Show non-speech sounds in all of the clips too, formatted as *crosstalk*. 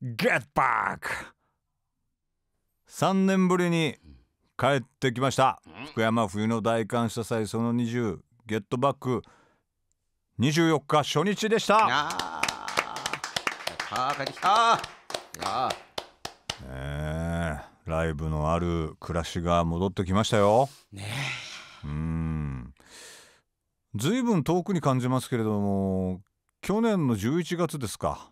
Get Back 3年ぶりに帰ってきました福山冬の大感謝祭その20ゲットバック24日初日でしたああ帰ってきたねえライブのある暮らしが戻ってきましたよねえうんずいぶん遠くに感じますけれども去年の11月ですか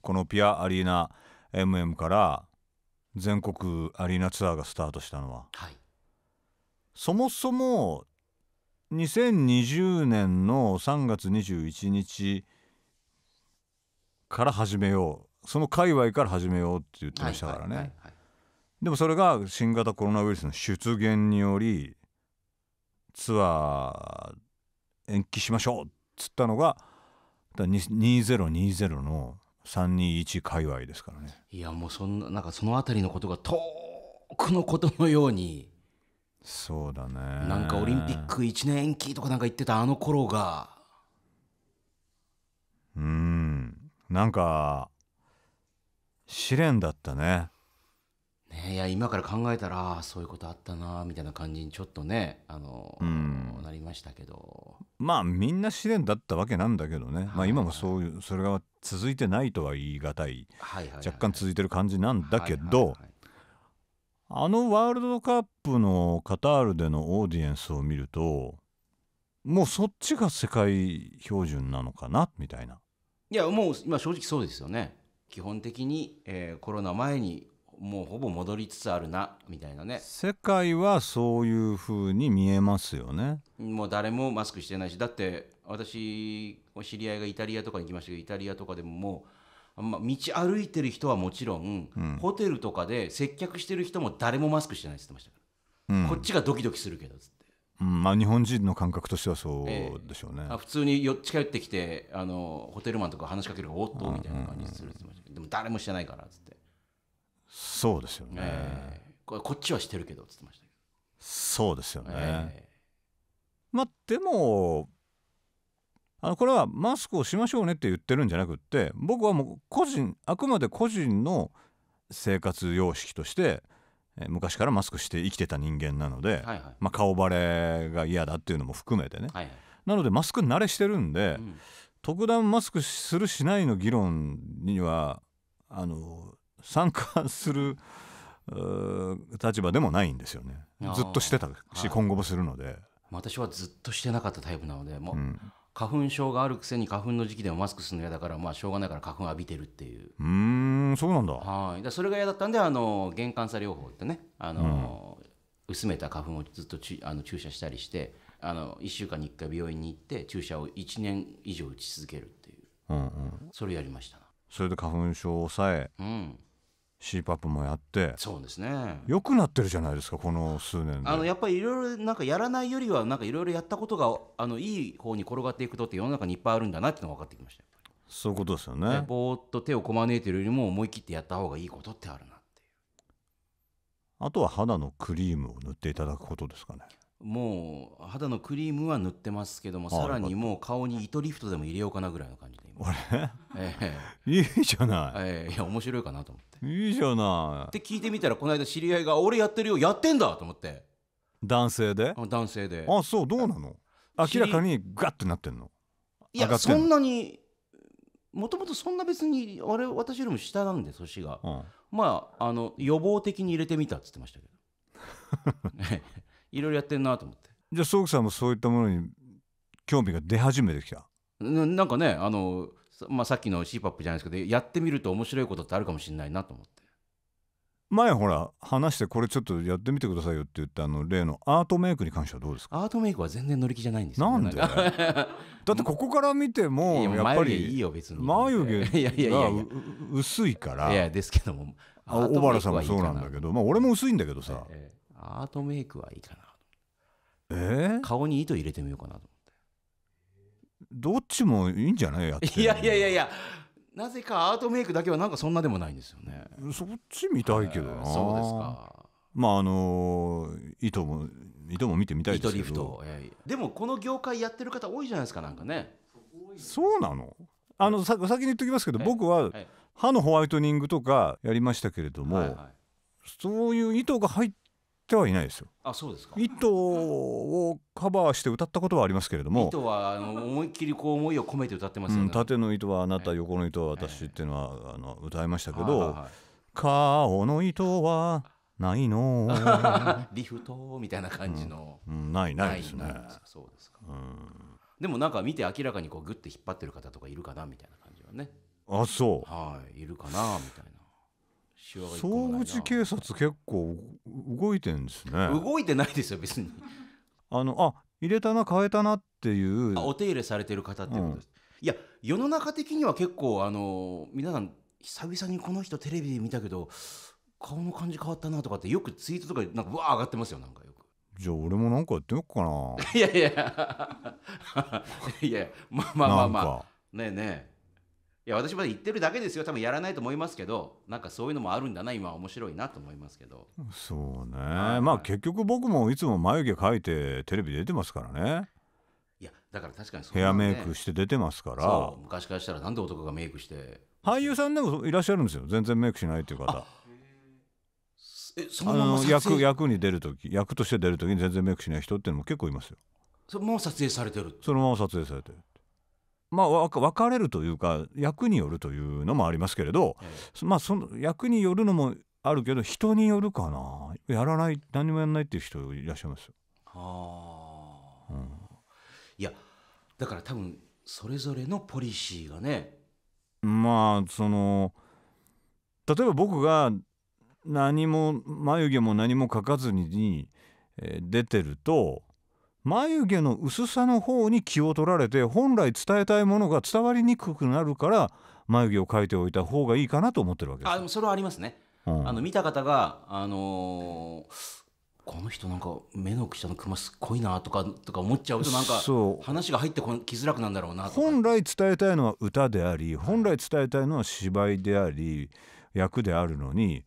このピアアリーナ MM から全国アリーナツアーがスタートしたのは、はい、そもそも2020年の3月21日から始めようその界隈から始めようって言ってましたからね、でもそれが新型コロナウイルスの出現によりツアー延期しましょうっつったのがだ2020の321界隈ですからねいやもうそんななんかその辺りのことが遠くのことのようにそうだねなんかオリンピック1年延期とかなんか言ってたあの頃がうんなんか試練だったねね、いや今から考えたらそういうことあったなみたいな感じにちょっとねあの、うん、なりましたけどまあみんな試練だったわけなんだけどね、はいはい、まあ、今もそういうそれが続いてないとは言い難いはいはいはい、若干続いてる感じなんだけど、はいはいはい、あのワールドカップのカタールでのオーディエンスを見るともうそっちが世界標準なのかなみたいな。いやもう今正直そうですよね。基本的に、えー、コロナ前にもうほぼ戻りつつあるなみたいなね世界はそういうふうに見えますよねもう誰もマスクしてないしだって私知り合いがイタリアとかに行きましたけどイタリアとかでももう、ま道歩いてる人はもちろん、うん、ホテルとかで接客してる人も誰もマスクしてないって言ってましたから、うん、こっちがドキドキするけどっつって。うんまあ、日本人の感覚としてはそうでしょうね、えー、普通によ近寄ってきてあのホテルマンとか話しかけるおっとみたいな感じするって言ってましたけど、でも誰もしてないからっつってそうですよね、えー、これこっちはしてるけどっってましたけどそうですよね、えー、まあでもあのこれはマスクをしましょうねって言ってるんじゃなくって僕はもう個人あくまで個人の生活様式として昔からマスクして生きてた人間なので、はいはい、まあ、顔バレが嫌だっていうのも含めてね、はいはい、なのでマスク慣れしてるんで、うん、特段マスクするしないの議論にはあの参加する立場でもないんですよねずっとしてたし、今後もするので私はずっとしてなかったタイプなのでもう、うん、花粉症があるくせに花粉の時期でもマスクするの嫌だから、まあ、しょうがないから花粉浴びてるっていううんそうなんだはいだそれが嫌だったんであの玄関差療法ってねあの、うん、薄めた花粉をずっとちあの注射したりしてあの1週間に1回病院に行って注射を1年以上打ち続けるっていう、うんうん、それやりましたそれで花粉症を抑え、うん、シーパップもやってそうですね良くなってるじゃないですかこの数年あのやっぱりいろいろなんかやらないよりはなんかいろいろやったことがあのいい方に転がっていくとって世の中にいっぱいあるんだなっていうのが分かってきましたそういうことですよねぼーっと手をこまねいてるよりも思い切ってやった方がいいことってあるなっていうあとは肌のクリームを塗っていただくことですかねもう肌のクリームは塗ってますけどもさらにもう顔に糸リフトでも入れようかなぐらいの感じで今、ええ、*laughs* いいじゃない、ええ、いや面白いかなと思って。いいじゃないって聞いてみたらこの間知り合いが「俺やってるよやってんだ!」と思って男性で男性であそうどうなの明らかにガッてなってんのいやそんなにもともとそんな別にあれ私よりも下なんで年が、うん、まああの予防的に入れてみたっつってましたけど *laughs* いろいろやってんなと思ってじゃあ宗さんもそういったものに興味が出始めてきたななんかねあのまあ、さっきの CPAP じゃないですけどやってみると面白いことってあるかもしれないなと思って。前ほら話してこれちょっとやってみてくださいよって言ったあの例のアートメイクに関してはどうですかアートメイクは全然乗り気じゃないんですよ、ね、なんでだってここから見てもやっぱりいいやいや眉毛が薄いからいやですけども小原さんもそうなんだけどまあ俺も薄いんだけどさ、ええ、アートメイクはいいかなえー、顔に糸入れてみようかなとどっちもいいんじゃないやいやいやいやいやなぜかアートメイクだけはなんかそんなでもないんですよねそっち見たいけどな、そうですかまああのー、糸も糸も見てみたいですけどでもこの業界やってる方多いじゃないですかなんかねそうなのあのさ先に言っておきますけど、はい、僕は歯のホワイトニングとかやりましたけれども、はいはい、そういう糸が入っててはいないですよ。あそうですか糸をカバーして歌ったことはありますけれども糸はあの思いっきりこう思いを込めて歌ってますよね、うん、縦の糸はあなた、横の糸は私っていうのは、あの歌いましたけど「顔の糸はないの *laughs* リフト」みたいな感じの、うん、ないないですねそうですか、うん、でもなんか見て明らかにこうグッて引っ張ってる方とかいるかなみたいな感じはねあそうはいいるかなみたいな。が総口警察結構動いてんですね動いてないですよ別にあのあ入れたな変えたなっていうお手入れされてる方ってことです、うん、いや世の中的には結構あの皆さん久々にこの人テレビで見たけど顔の感じ変わったなとかってよくツイートとかなんかわー上がってますよなんかよくじゃあ俺もなんかやってみようかな *laughs* いやいやいや *laughs* まあまあまあまあねえねえいや私まで言ってるだけですよ多分やらないと思いますけどなんかそういうのもあるんだな今面白いなと思いますけどそうね、はい、まあ結局僕もいつも眉毛描いてテレビ出てますからねいやだから確かにそう、ね、ヘアメイクして出てますから昔からしたらなんで男がメイクして俳優さんでもいらっしゃるんですよ全然メイクしないっていう方えそのまま役役に出る時役として出る時に全然メイクしない人っていうのも結構いますよそのまま撮影されてるそのまま撮影されてるまあ、分かれるというか役によるというのもありますけれど、まあ、その役によるのもあるけど人によるかなやらない何もやらないっていう人いらっしゃいます。はあ、うん、いやだから多分それぞれのポリシーがね。まあその例えば僕が何も眉毛も何も描かずに出てると眉毛の薄さの方に気を取られて本来伝えたいものが伝わりにくくなるから眉毛を描いておいた方がいいかなと思ってるわけですあでもそれはありますね、うん、あの見た方が、あのー、この人なんか目の下のクマすっごいなとかとか思っちゃうとなんか話が入ってきづらくなんだろうな本来伝えたいのは歌であり本来伝えたいのは芝居であり役であるのに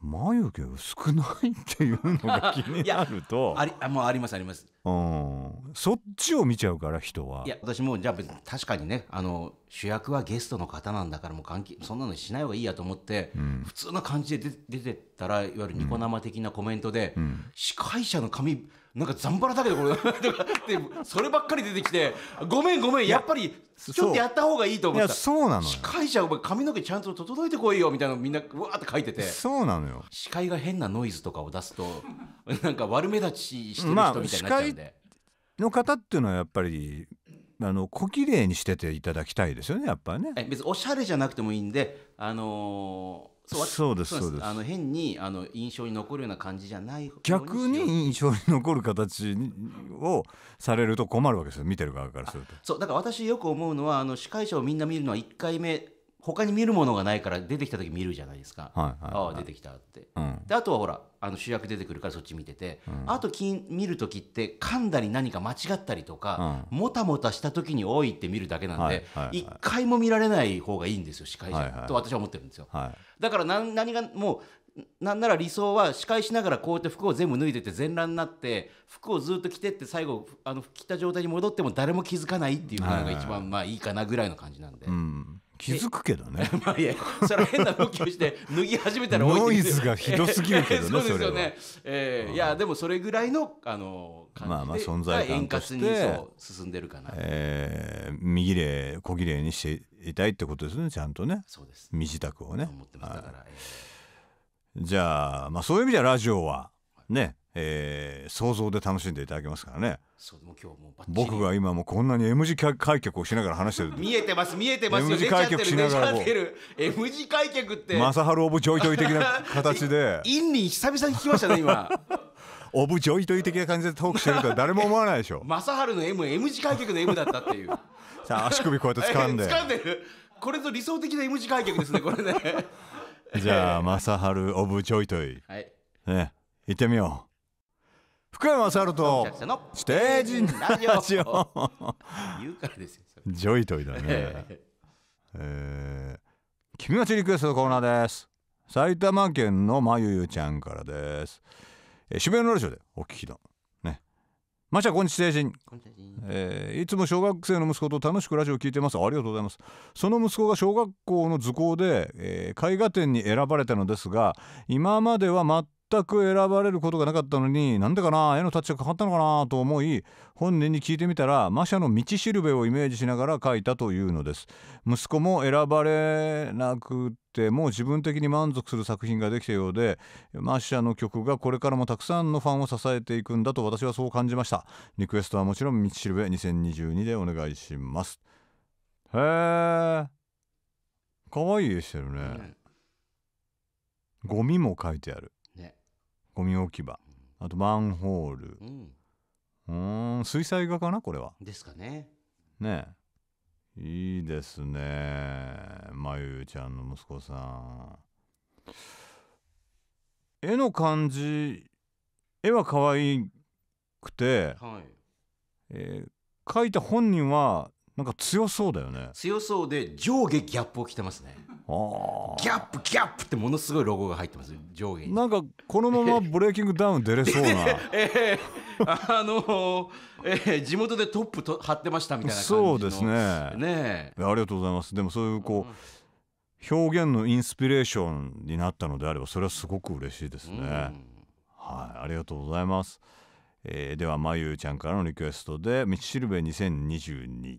眉毛薄くないっていうのが気になるとありあもうありますあります、うん、そっちを見ちゃうから人はいや私もじゃあ確かにねあの主役はゲストの方なんだからもう関係そんなのしない方がいいやと思って、うん、普通な感じで出てったらいわゆるニコ生的なコメントで、うん、司会者の髪なんかザンバラだけどこれで *laughs* そればっかり出てきてごめんごめんやっぱりちょっとやった方がいいと思ったそうなの司会者お前髪の毛ちゃんと整えてこいよみたいなみんなわーって書いててそうなのよ司会が変なノイズとかを出すと *laughs* なんか悪目立ちしてる人みたいになっちゃうんで、まあ、の方っていうのはやっぱりあの小綺麗にしてていただきたいですよねやっぱりねえ別におしゃれじゃなくてもいいんであのーそうそうですそうですあの変にあの印象に残るような感じじゃない逆に印象に残る形をされると困るわけですよ見てる側からするとそうだから私よく思うのはあの司会者をみんな見るのは1回目他に見るものがないから出てきた時見るじゃないですか、はいはいはい、ああ出てきたって、うん、であとはほらあの主役出てくるからそっち見てて、うん、あとき見る時って噛んだり何か間違ったりとか、うん、もたもたした時に「おい」って見るだけなんで、はいはい、一回も見られない方がいいんですよ司会者、はいはい、と私は思ってるんですよ、はい、だから何何がもうなんなら理想は司会しながらこうやって服を全部脱いでて全裸になって服をずっと着てって最後あの着た状態に戻っても誰も気づかないっていうのが一番まあいいかなぐらいの感じなんで。うん気づくけどね *laughs* まあいやそれ変な動きをして *laughs* 脱ぎ始めたら多いですノイズがひどすぎるけどね *laughs* そうですよね、えー、いやでもそれぐらいのあの感じで、まあ、まあ存在感として進んでるかな、えー、身切れ小切れにしていたいってことですねちゃんとねそうです身支度をね思ってますだから、じゃあ,、まあそういう意味ではラジオはね、えー、想像で楽しんでいただけますからね僕が今もこんなに M 字開脚をしながら話してる見えてます見えてます M 字開脚しながらこう M 字開脚って正治オブジョイトイ的な形でインリン久々に聞きましたね今オブジョイトイ的な感じでトークしてるとは誰も思わないでしょ正治の M M 字開脚の M だったっていうさあ足首こうやって掴んで掴んでるこれぞ理想的な M 字開脚ですねこれねじゃあ正治オブジョイトイ、はい、ね行ってみよう福山雅治とステージラジオ *laughs* 言うからですよジョイトイだねえー、君町リクエストのコーナーです埼玉県のまゆゆちゃんからです、えー、渋谷のラジオでお聞きのねましゃこんにちは成えー、いつも小学生の息子と楽しくラジオを聞いてますありがとうございますその息子が小学校の図工で、えー、絵画展に選ばれたのですが今までは全く選ばれることがなかったのになんでかな絵のタッチがかかったのかなと思い本人に聞いてみたらマシャの道しるべをイメージしながら描いたというのです息子も選ばれなくても自分的に満足する作品ができたようでマシャの曲がこれからもたくさんのファンを支えていくんだと私はそう感じましたリクエストはもちろん道しるべ2022でお願いしますへえ可愛い絵してるね、ゴミも書いてあるゴミ置き場あとマンホールうん水彩画かなこれはですかねねいいですねまゆちゃんの息子さん絵の感じ絵は可愛くて、はいえー、描いた本人はなんか強そうだよね強そうで上下ギャップを着てますねギャップギャップってものすごいロゴが入ってます上下になんかこのままブレイキングダウン出れそうなえー、あのえー、地元でトップと貼ってましたみたいな感じそうですねねありがとうございますでもそういうこう、表現のインスピレーションになったのであればそれはすごく嬉しいですね、うん、はいありがとうございます、えー、ではまゆうちゃんからのリクエストで「道しるべ2022」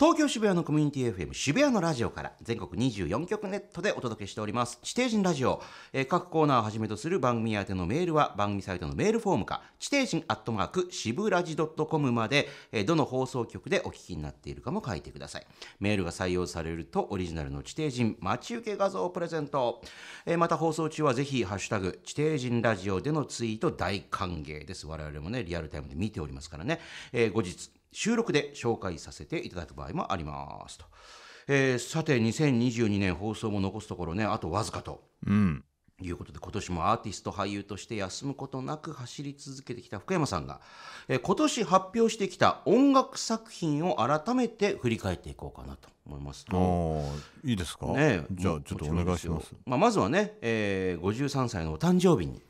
東京渋谷のコミュニティ FM 渋谷のラジオから全国24局ネットでお届けしております地底人ラジオ、えー、各コーナーをはじめとする番組宛てのメールは番組サイトのメールフォームか地底人アットマーク渋ラジドットコムまで、えー、どの放送局でお聞きになっているかも書いてくださいメールが採用されるとオリジナルの地底人待ち受け画像をプレゼント、えー、また放送中はぜひハッシュタグ地底人ラジオでのツイート大歓迎です我々もねリアルタイムで見ておりますからね、えー、後日収録で紹介させていただく場合もありますと、えー、さて2022年放送も残すところねあとわずかと、うん、いうことで今年もアーティスト俳優として休むことなく走り続けてきた福山さんが、えー、今年発表してきた音楽作品を改めて振り返っていこうかなと思いますといいですか、ね、じゃあちょっとお願いします、まあ、まずはね、えー、53歳のお誕生日に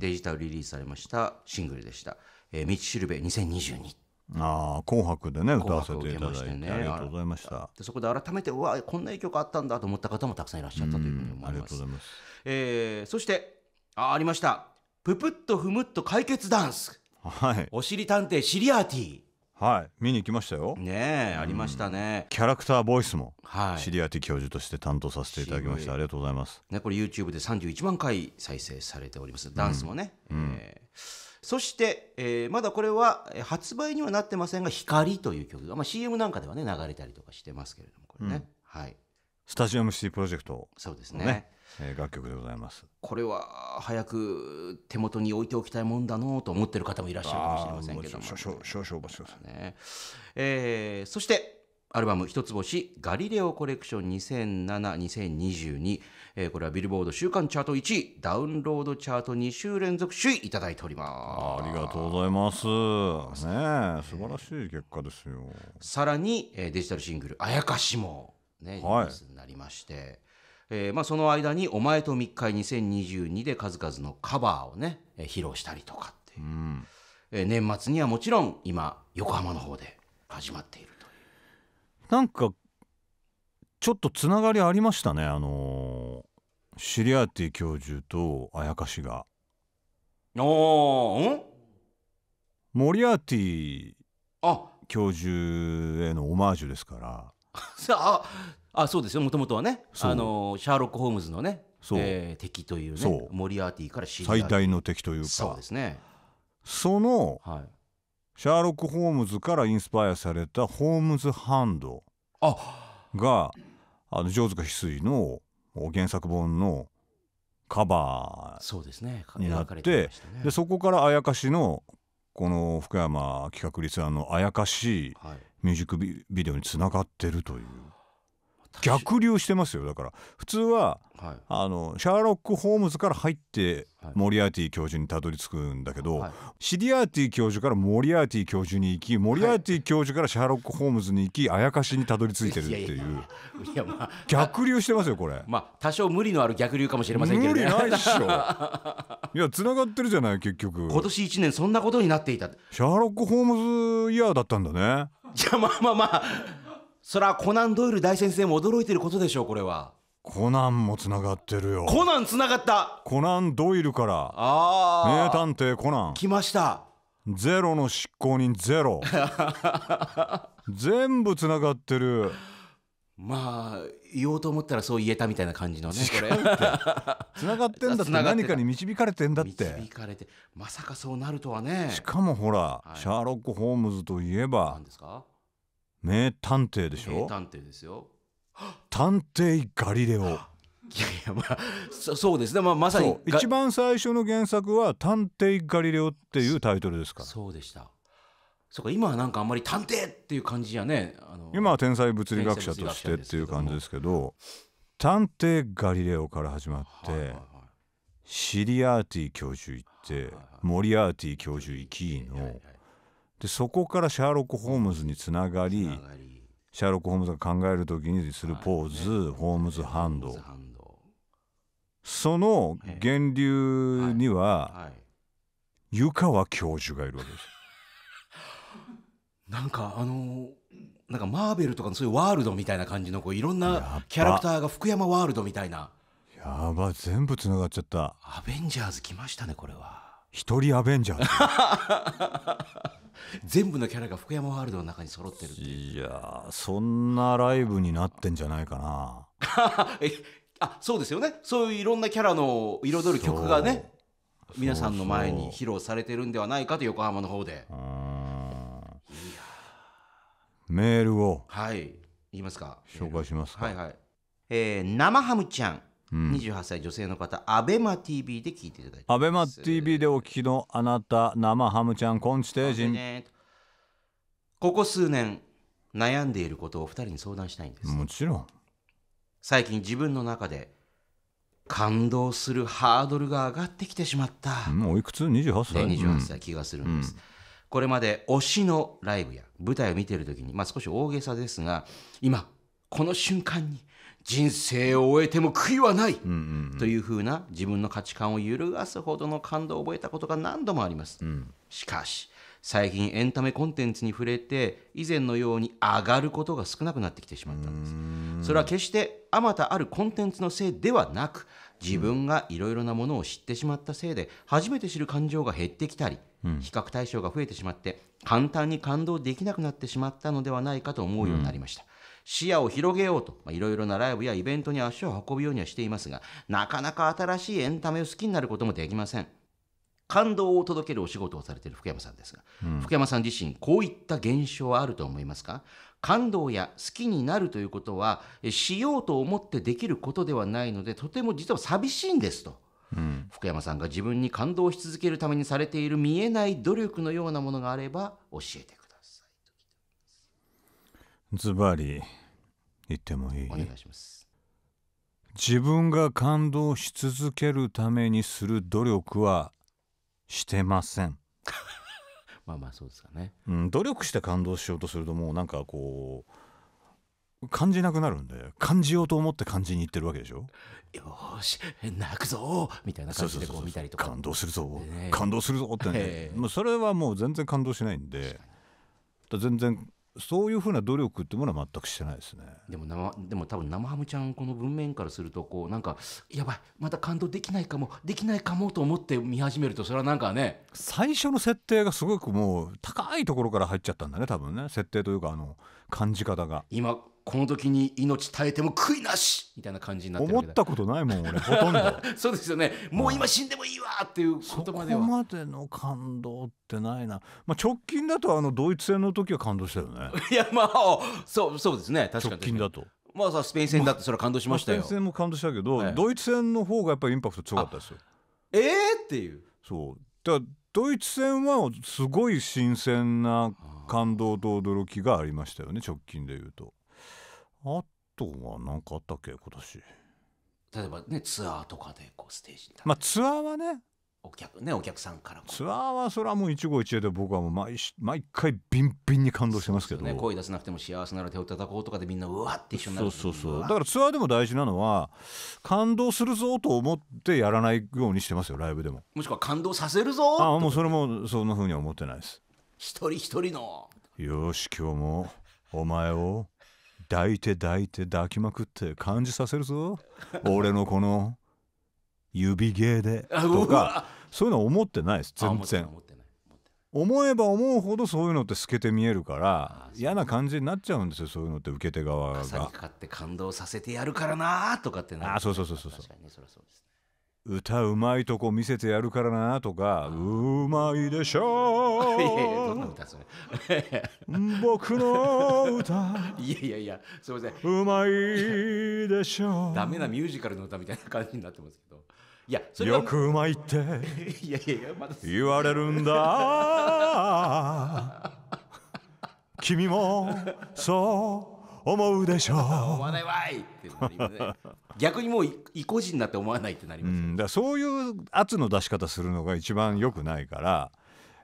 デジタルリリースされましたシングルでした「うん、えー、道しるべ2022」ああ紅白でね歌わせていただいて、ね、ありがとうございましたそこで改めてうわこんな影響があったんだと思った方もたくさんいらっしゃったというふうに思いますありがとうございます、えー、そしてあありましたぷぷっとふむっと解決ダンスはいおしり探偵シリアーティはい見に行きましたよねえありましたね、キャラクターボイスも、はい、シリアーティ教授として担当させていただきましたありがとうございますねこれ YouTube で31万回再生されておりますダンスもね、うん、えーそして、えー、まだこれは発売にはなってませんが「光」という曲が、まあ、CM なんかではね流れたりとかしてますけれどもこれね、うん、はい、スタジアムシティプロジェクト、そうですねえー、楽曲でございますこれは早く手元に置いておきたいもんだのと思ってる方もいらっしゃるかもしれませんけども少々お待ちください、ねえー、そしてアルバム一つ星ガリレオコレクション2007-2022、えー、これはビルボード週間チャート1位、ダウンロードチャート2週連続首位いただいております。ありがとうございます。ね素晴らしい結果ですよ。さらに、えー、デジタルシングル、あやかしも、ね、リリースになりまして、えーまあ、その間に「お前と密会2022」で数々のカバーをね、えー、披露したりとかっていう、うん、えー、年末にはもちろん今横浜の方で始まっているなんかちょっとつながりありましたねあのー、シリアーティ教授とあやかしが。ああうんモリアーティ教授へのオマージュですから。*laughs* ああそうですよもともとはねあのシャーロック・ホームズのねそう、えー、敵というねモリアーティから最大の敵というかそうですねその、はい、シャーロック・ホームズからインスパイアされたホームズ・ハンドがあの城塚翡翠の原作本のカバーになってそで、ねね、でそこからあやかしのこの福山企画立案のあやかしミュージックビデオにつながってるという。はい逆流してますよだから普通は、はい、あのシャーロック・ホームズから入ってモリアーティ教授にたどり着くんだけど、はい、シリアーティ教授からモリアーティ教授に行きモリアーティ教授からシャーロック・ホームズに行きあやかしにたどり着いてるっていう逆流してますよこれ *laughs* まあ多少無理のある逆流かもしれませんけど、ね、無理ないっしょ *laughs* いや繋がってるじゃない結局今年1年そんなことになっていたシャーロック・ホームズイヤーだったんだねじゃあまあまあまあそらコナン・ドイル大先生も驚いてることでしょうこれはコナンもつながってるよコナンつながったコナン・ドイルからああ名探偵コナン来ましたゼロの執行人ゼロ *laughs* 全部つながってるまあ言おうと思ったらそう言えたみたいな感じのねこれつな *laughs* がってんだって何かに導かれてんだって導かれてまさかそうなるとはねしかもほら、はい、シャーロック・ホームズといえばですか名探偵でしょ名探偵ですよ探偵ガリレオいやいやまあそうですね、まあ、まさに一番最初の原作は「探偵ガリレオ」っていうタイトルですかそうでしたそうか今はなんかあんまり探偵っていう感じじゃねあの今は天才物理学者としてっていう感じですけど「探偵ガリレオ」から始まって、はいはいはい、シリアーティ教授行って、はいはいはい、モリアーティ教授行きの。はいはいはいでそこからシャーロック・ホームズにつながりシャーロック・ホームズが考える時にするポーズ、ね、ホームズハンドその源流には湯川教授がいるわけです。*laughs* なんかあのなんかマーベルとかのそういうワールドみたいな感じのこういろんなキャラクターが福山ワールドみたいなやば全部つながっちゃったアベンジャーズ来ましたねこれは一人アベンジャー *laughs* 全部のキャラが福山ワールドの中に揃ってるっていやそんなライブになってんじゃないかな *laughs* あそうですよねそういういろんなキャラの彩る曲がね皆さんの前に披露されてるんではないかと横浜の方でメールをはい言いますか紹介しますはいはいえー、生ハムちゃんうん、28歳女性の方、アベマ TV で聞いていただいてアベマ TV でお聞きのあなた、生ハムちゃん、コンチテージン。ここ数年、悩んでいることを二人に相談したいんです。もちろん。最近自分の中で感動するハードルが上がってきてしまった。もういくつ ?28 歳、ね、?28 歳気がするんです。うんうんこれまで推しのライブや舞台を見ている時に、まあ、少し大げさですが今この瞬間に人生を終えても悔いはない、というふうな自分の価値観を揺るがすほどの感動を覚えたことが何度もあります、うん、しかし最近エンタメコンテンツに触れて以前のように上がることが少なくなってきてしまったんですそれは決してあまたあるコンテンツのせいではなく自分がいろいろなものを知ってしまったせいで初めて知る感情が減ってきたり、うん、比較対象が増えてしまって簡単に感動できなくなってしまったのではないかと思うようになりました、うん視野を広げようと、いろいろなライブやイベントに足を運ぶようにはしていますが、なかなか新しいエンタメを好きになることもできません。感動を届けるお仕事をされている福山さんですが、うん、福山さん自身、こういった現象はあると思いますか感動や好きになるということは、しようと思ってできることではないので、とても実は寂しいんですと。うん、福山さんが自分に感動し続けるためにされている見えない努力のようなものがあれば教えてください。ズバリ言ってもいいお願いします自分が感動し続けるためにする努力はしてません *laughs* まあまあそうですかね、うん、努力して感動しようとするともうなんかこう感じなくなるんで感じようと思って感じにいってるわけでしょよし泣くぞみたいな感じでこう見たりとか感動するぞ、感動するぞってね、もうそれはもう全然感動しないんで全然そういうふうな努力ってものは全くしてないですねでも生でも多分生ハムちゃんこの文面からするとこうなんかやばいまた感動できないかもできないかもと思って見始めるとそれはなんかね最初の設定がすごくもう高いところから入っちゃったんだね多分ね設定というかあの感じ方が今この時に命耐えても悔いなしみたいな感じになって思ったことないもん俺ほとんど *laughs* そうですよねもう今死んでもいいわっていうことまではそこまでの感動ってないな、まあ、直近だとあのドイツ戦の時は感動したよね *laughs* いやまあそうそうですね確かに直近だとまあさスペイン戦だってそれは感動しましたよ、まあ、スペイン戦も感動したけど、はい、ドイツ戦の方がやっぱりインパクト強かったですよええー、っていうそうだドイツ戦はすごい新鮮な感動と驚きがありましたよね直近でいうとあとは何かあったっけ今年例えばねツアーとかでこうステージにまあツアーはねお客ねお客さんからも。ツアーはそれはもう一期一会で僕はもう毎毎回ビンビンに感動してますけどね、声出さなくても幸せなら手を叩こうとかでみんなうわって一緒になるそうそうそうだからツアーでも大事なのは感動するぞと思ってやらないようにしてますよライブでももしくは感動させるぞああもうそれもそんなふうには思ってないです一人一人のよし今日もお前を抱いて抱いて抱きまくって感じさせるぞ俺のこの指芸でとかそういうの思ってないです全然思えば思うほどそういうのって透けて見えるから嫌な感じになっちゃうんですよそういうのって受け手側が。買って感動させてやるからなとかってなあそうそうそうそうそう。確かに、う、そそう、そうです、ね歌うまいとこ見せてやるからなとかうまいでしょう *laughs* いやいやどんな歌それ *laughs* 僕の歌 *laughs* いやいやいやすいませんうまいでしょうダメなミュージカルの歌みたいな感じになってますけどいやそれよくうまいっていやいやいや、ま、言われるんだ君もそう思うでしょう思わないわい逆にもう意固地になって思わないってなります、うん、だそういう圧の出し方するのが一番よくないから、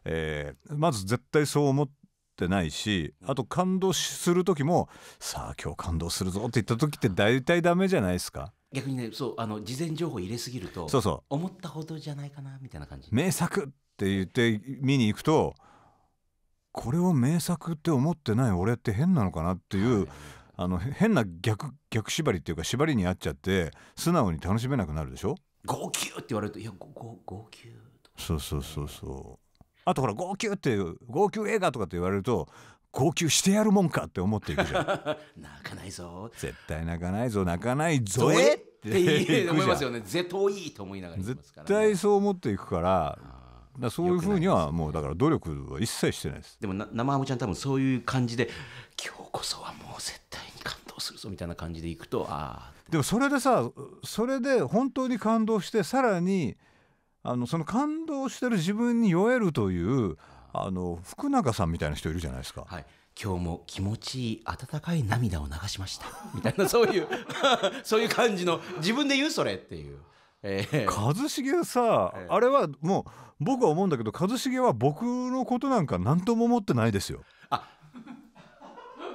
えー、まず絶対そう思ってないしあと感動する時も「さあ今日感動するぞ」って言った時って大体ダメじゃないですか。逆にねそうあの事前情報入れすぎるとそうそう思ったほどじゃないかなみたいな感じ名作って言って見に行くと「これを名作って思ってない俺って変なのかなっていう、あの変な逆逆縛りっていうか縛りにあっちゃって素直に楽しめなくなるでしょ号泣って言われるといや号泣そうそうそうそうあとほら号泣って号泣映画とかって言われると号泣してやるもんかって思っていくじゃん *laughs* 泣かないぞ絶対泣かないぞ泣かないぞえって思いますよね絶対いいと思いながら、ね、絶対そう思っていくからだそういうふうにはもうだから努力は一切してないですでも生ハムちゃん多分そういう感じで今日こそはもう絶対に感動するぞみたいな感じでいくとああでもそれでさそれで本当に感動してさらにあのその感動してる自分に酔えるというあの福永さんみたいな人いるじゃないですか。はい今日も気持ちいい温かい涙を流しましたみたいなそういう *laughs* そういう感じの自分で言うそれっていうえー、一茂さ、あれはもう僕は思うんだけど一茂は僕のことなんか何とも思ってないですよ。あ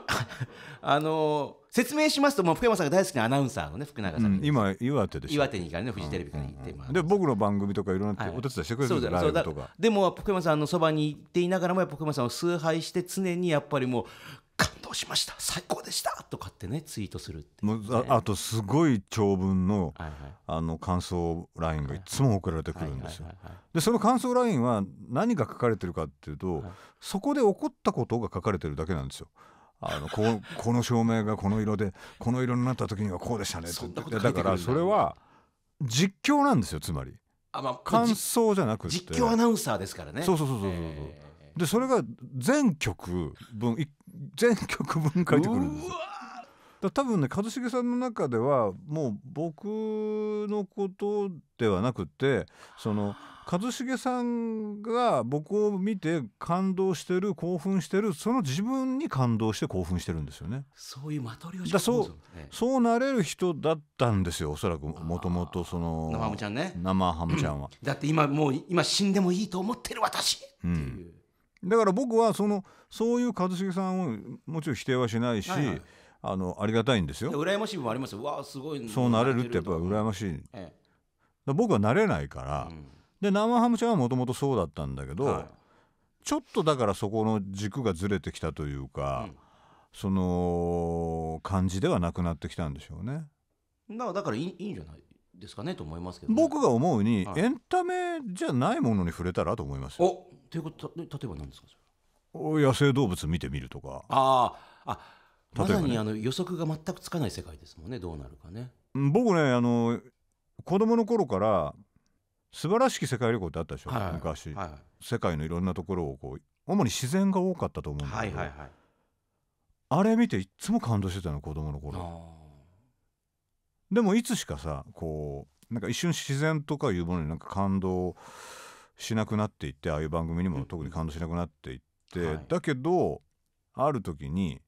*laughs* あのー、説明しますともう福山さんが大好きなアナウンサーのね福永さん、うん、今岩手でしょ岩手にからねフジテレビから行って、うんうん、で僕の番組とかいろんな、お手伝いしてくれるんですよでも福山さんのそばに行っていながらもやっぱ福山さんを崇拝して常にやっぱりもう感動しました最高でしたとかってねツイートする、ね、もうあとすごい長文のはいはい、あの感想ラインがいつも送られてくるんですよ。でその感想ラインは何が書かれてるかっていうと、はい、そこで起こったことが書かれてるだけなんですよ。あのこ *laughs* この照明がこの色でこの色になった時にはこうでしたねだだからそれは実況なんですよつまり、あまあ、感想じゃなくて実況アナウンサーですからねそうそうそうそうそう、えーでそれが全曲分1全曲分書いてくるんですだ多分ね一茂さんの中ではもう僕のことではなくてその一茂さんが僕を見て感動してる興奮してるその自分に感動して興奮してるんですよね。そういうまとりをそうそうなれる人だったんですよおそらくもともとその生ハムちゃんね生ハムちゃんは、うん、だって今もう今死んでもいいと思ってる私っていう、うん、だから僕はそのそういう一茂さんをもちろん否定はしないし、はいはい、あのありがたいんですよ羨ましいもありますよわあすごいそうなれるってやっぱ羨ましい、ええ、僕はなれないから、うん、で生ハムちゃんはもともとそうだったんだけど、はい、ちょっとだからそこの軸がずれてきたというか、うん、その感じではなくなってきたんでしょうねなだからいいいいんじゃないですかねと思いますけど、ね、僕が思うに、はい、エンタメじゃないものに触れたらと思いますよということ例えば何ですか野生動物見てみるとかああまさにあの予測が全くつかない世界ですもんねどうなるかね僕ねあの子供の頃から素晴らしき世界旅行ってあったでしょ、はいはい、昔、はいはい、世界のいろんなところをこう主に自然が多かったと思うんだけど、はいはいはい、あれ見ていつも感動してたの子供の頃でもいつしかさこうなんか一瞬自然とかいうものになんか感動をしなくなっていってああいう番組にも特に感動しなくなっていって、はい、だけどある時に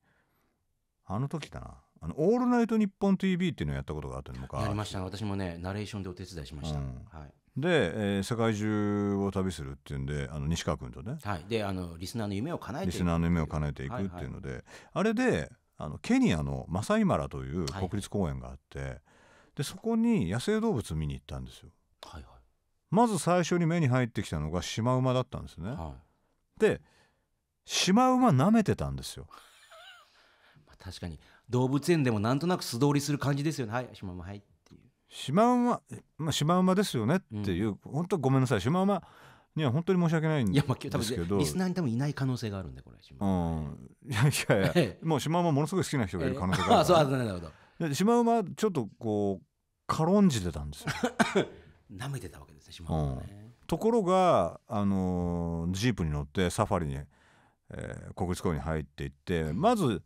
あの時だなあの「オールナイトニッポン TV」っていうのをやったことがあったのかやりました私もねナレーションでお手伝いしました、うん、はい、で、えー、世界中を旅するっていうんであの西川君とね、はい、であのリスナーの夢を叶えていくリスナーの夢を叶えていくっていうので、はいはい、あれであのケニアのマサイマラという国立公園があって、はい、でそこに野生動物見に行ったんですよ。はいはいまず最初に目に入ってきたのがシマウマだったんですね、はい、でシマウマ舐めてたんですよ *laughs* まあ確かに動物園でもなんとなく素通りする感じですよねはいシマウマはいっていうシマウマ、まあ、シマウマですよねっていう、うん、本当ごめんなさいシマウマには本当に申し訳ないんですけどまあ、リスナーに多分いない可能性があるんでこれシマウマ、うん、いやいやいや、もうシマウマものすごい好きな人がいる可能性があるあ *laughs* そうなるほどシマウマちょっとこう軽んじてたんですよ *laughs* 舐めてたわけですね島本はところが、あのージープに乗ってサファリに、えー国立公園に入っていってまず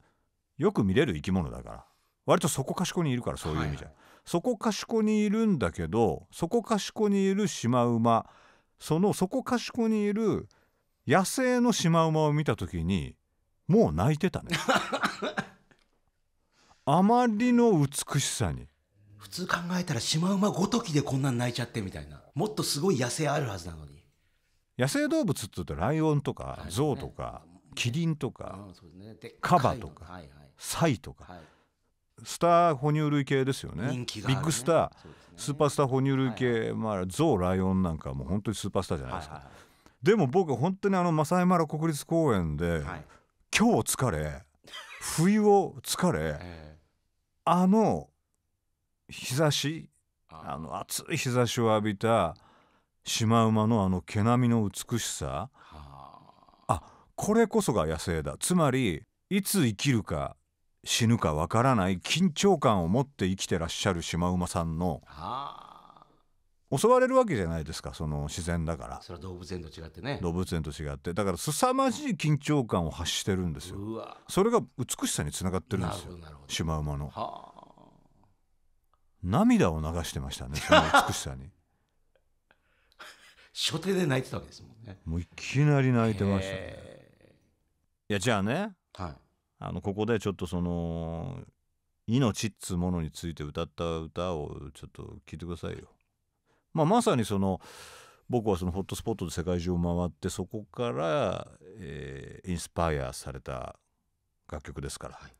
よく見れる生き物だから割とそこかしこにいるからそういう意味じゃ、はいはいそこかしこにいるんだけどそこかしこにいるシマウマそのそこかしこにいる野生のシマウマを見た時にもう泣いてたね *laughs* あまりの美しさに通考えたらシマウマごときでこんなん泣いちゃってみたいなもっとすごい野生あるはずなのに野生動物って言うとライオンとかゾウとか、キリンとか、カバとか、サイとか、スター哺乳類系ですよねビッグスター、スーパースター哺乳類系、まあ、ゾウライオンなんかもう本当にスーパースターじゃないですか、でも僕本当にあのマサイマラ国立公園で、今日疲れ *laughs* 冬を疲れ、あの日差しあの暑い日差しを浴びたシマウマのあの毛並みの美しさあこれこそが野生だつまりいつ生きるか死ぬかわからない緊張感を持って生きてらっしゃるシマウマさんの襲われるわけじゃないですかその自然だからそれは動物園と違ってね動物園と違ってだから凄まじい緊張感を発してるんですよそれが美しさにつながってるんですよシマウマの。涙を流してましたね *laughs* その美しさに初手で泣いてたわけですもんねもういきなり泣いてましたねいやじゃあね、はい、あのここでちょっとその命っつうものについて歌った歌をちょっと聞いてくださいよ。まあ、まさにその僕はそのホットスポットで世界中を回ってそこから、えー、インスパイアされた楽曲ですから、はい、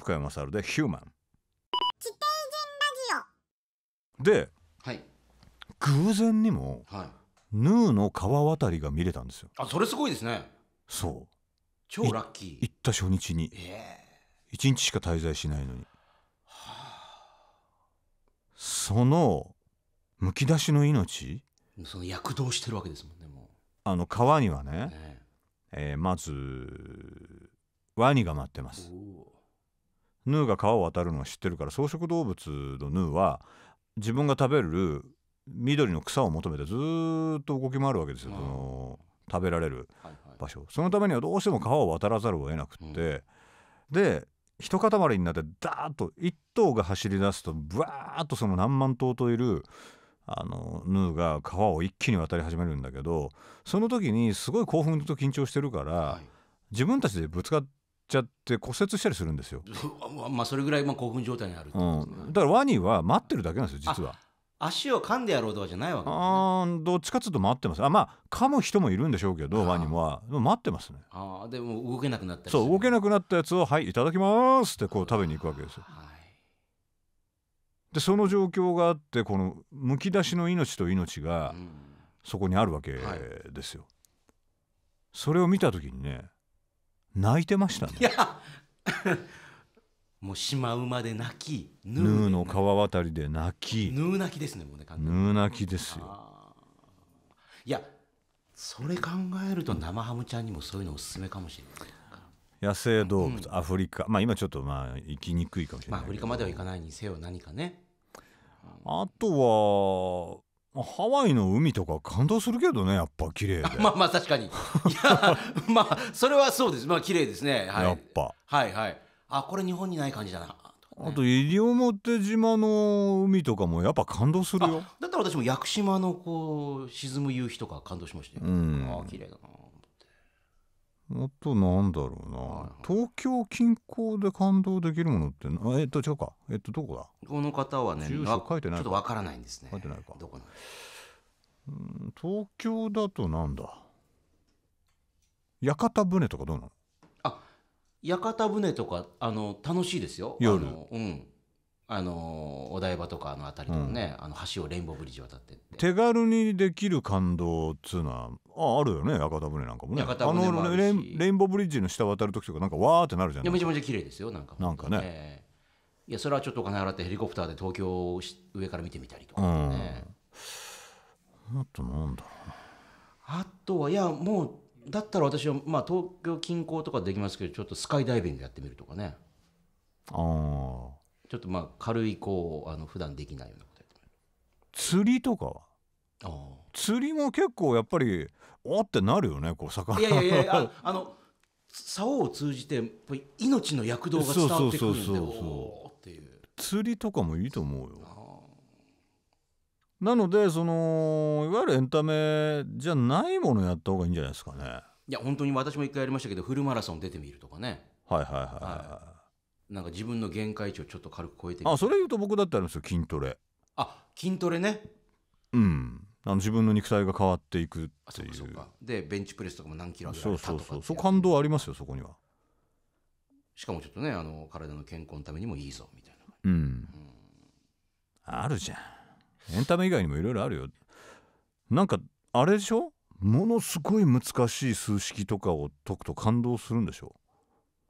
深山雅治で「ヒューマン」。で、はい、偶然にも、はい、ヌーの川渡りが見れたんですよあそれすごいですねそう超ラッキー行った初日に、えー、1日しか滞在しないのに、はあ、そのむき出しの命その躍動してるわけですもんねもうあの川にはね、ねえー、まずワニが待ってますヌーが川を渡るのは知ってるから草食動物のヌーは自分が食べる緑の草を求めてずっと動き回るわけですよ、その食べられる場所、はいはい、そのためにはどうしても川を渡らざるを得なくって、うん、で一塊になってダーッと一頭が走り出すとブワーッとその何万頭といるあのヌーが川を一気に渡り始めるんだけどその時にすごい興奮と緊張してるから、はい、自分たちでぶつかって。ちゃって骨折したりするんですよ *laughs* まあそれぐらいまあ興奮状態にある、ねうん、だからワニは待ってるだけなんですよ実は。足を噛んでやろうとかじゃないわけ、ね、あどっちかというと待ってますあまあ噛む人もいるんでしょうけどワニはも待ってますねああでも動けなくなったそう動けなくなったやつを「はいいただきます」ってこう食べに行くわけですよ、はい、でその状況があってこのむき出しの命と命がそこにあるわけですよ、はい、それを見た時にね泣いてましたねいや *laughs* もう島馬で泣きヌーの川渡りで泣きヌー泣きですねもうねヌー泣きですよいやそれ考えると生ハムちゃんにもそういうのおすすめかもしれない野生動物、うん、アフリカまあ今ちょっとまあ行きにくいかもしれない、まあ、アフリカまでは行かないにせよ何かねあとはハワイの海とか感動するけどねやっぱ綺麗で *laughs* まあまあ確かにいや *laughs* まあそれはそうですまあ綺麗ですね、はい、やっぱはいはいあこれ日本にない感じだなあと西表島の海とかもやっぱ感動するよだったら私も屋久島のこう沈む夕日とか感動しましたよ、うん、ああ綺麗だなあとなんだろうな、はい東京近郊で感動できるものってえっと違うかえっとどこだこの方はね住所書いてないちょっとわからないんですね書いてないかどこうん東京だとなんだ屋形船とかどうなのあ屋形船とかあの楽しいですよ夜うんあのお台場とかあのりとかね、うん、あの橋をレインボーブリッジ渡って手軽にできる感動っつうのはああるよね屋形船なんかもねあのレインボーブリッジの下渡る時とかなんかわーってなるじゃないですかめちゃめちゃ綺麗ですよなんかなんかね、いやそれはちょっとお金払ってヘリコプターで東京を上から見てみたりとかね、うん、あとなんだあとはいやもうだったら私は、まあ、東京近郊とかできますけどちょっとスカイダイビングやってみるとかねああちょっとまあ軽いこうあの普段できないようなことやって釣りとかはあ釣りも結構やっぱりおってなるよねこう魚あいやいやいや *laughs* あの竿を通じて命の躍動が伝わってくるんでそうそうそうそう釣りとかもいいと思うよなのでそのいわゆるエンタメじゃないものやった方がいいんじゃないですかねいや本当に私も一回やりましたけどフルマラソン出てみるとかねはいはいはい、はいなんか自分の限界値をちょっと軽く超えてあそれ言うと僕だってあるんですよ筋トレあ筋トレねうんあの自分の肉体が変わっていくっていうそうかでベンチプレスとかも何キロあげられたとかそうそうそう感動ありますよそこにはしかもちょっとねあの体の健康のためにもいいぞみたいなうん、うん、あるじゃんエンタメ以外にもいろいろあるよなんかあれでしょものすごい難しい数式とかを解くと感動するんでしょ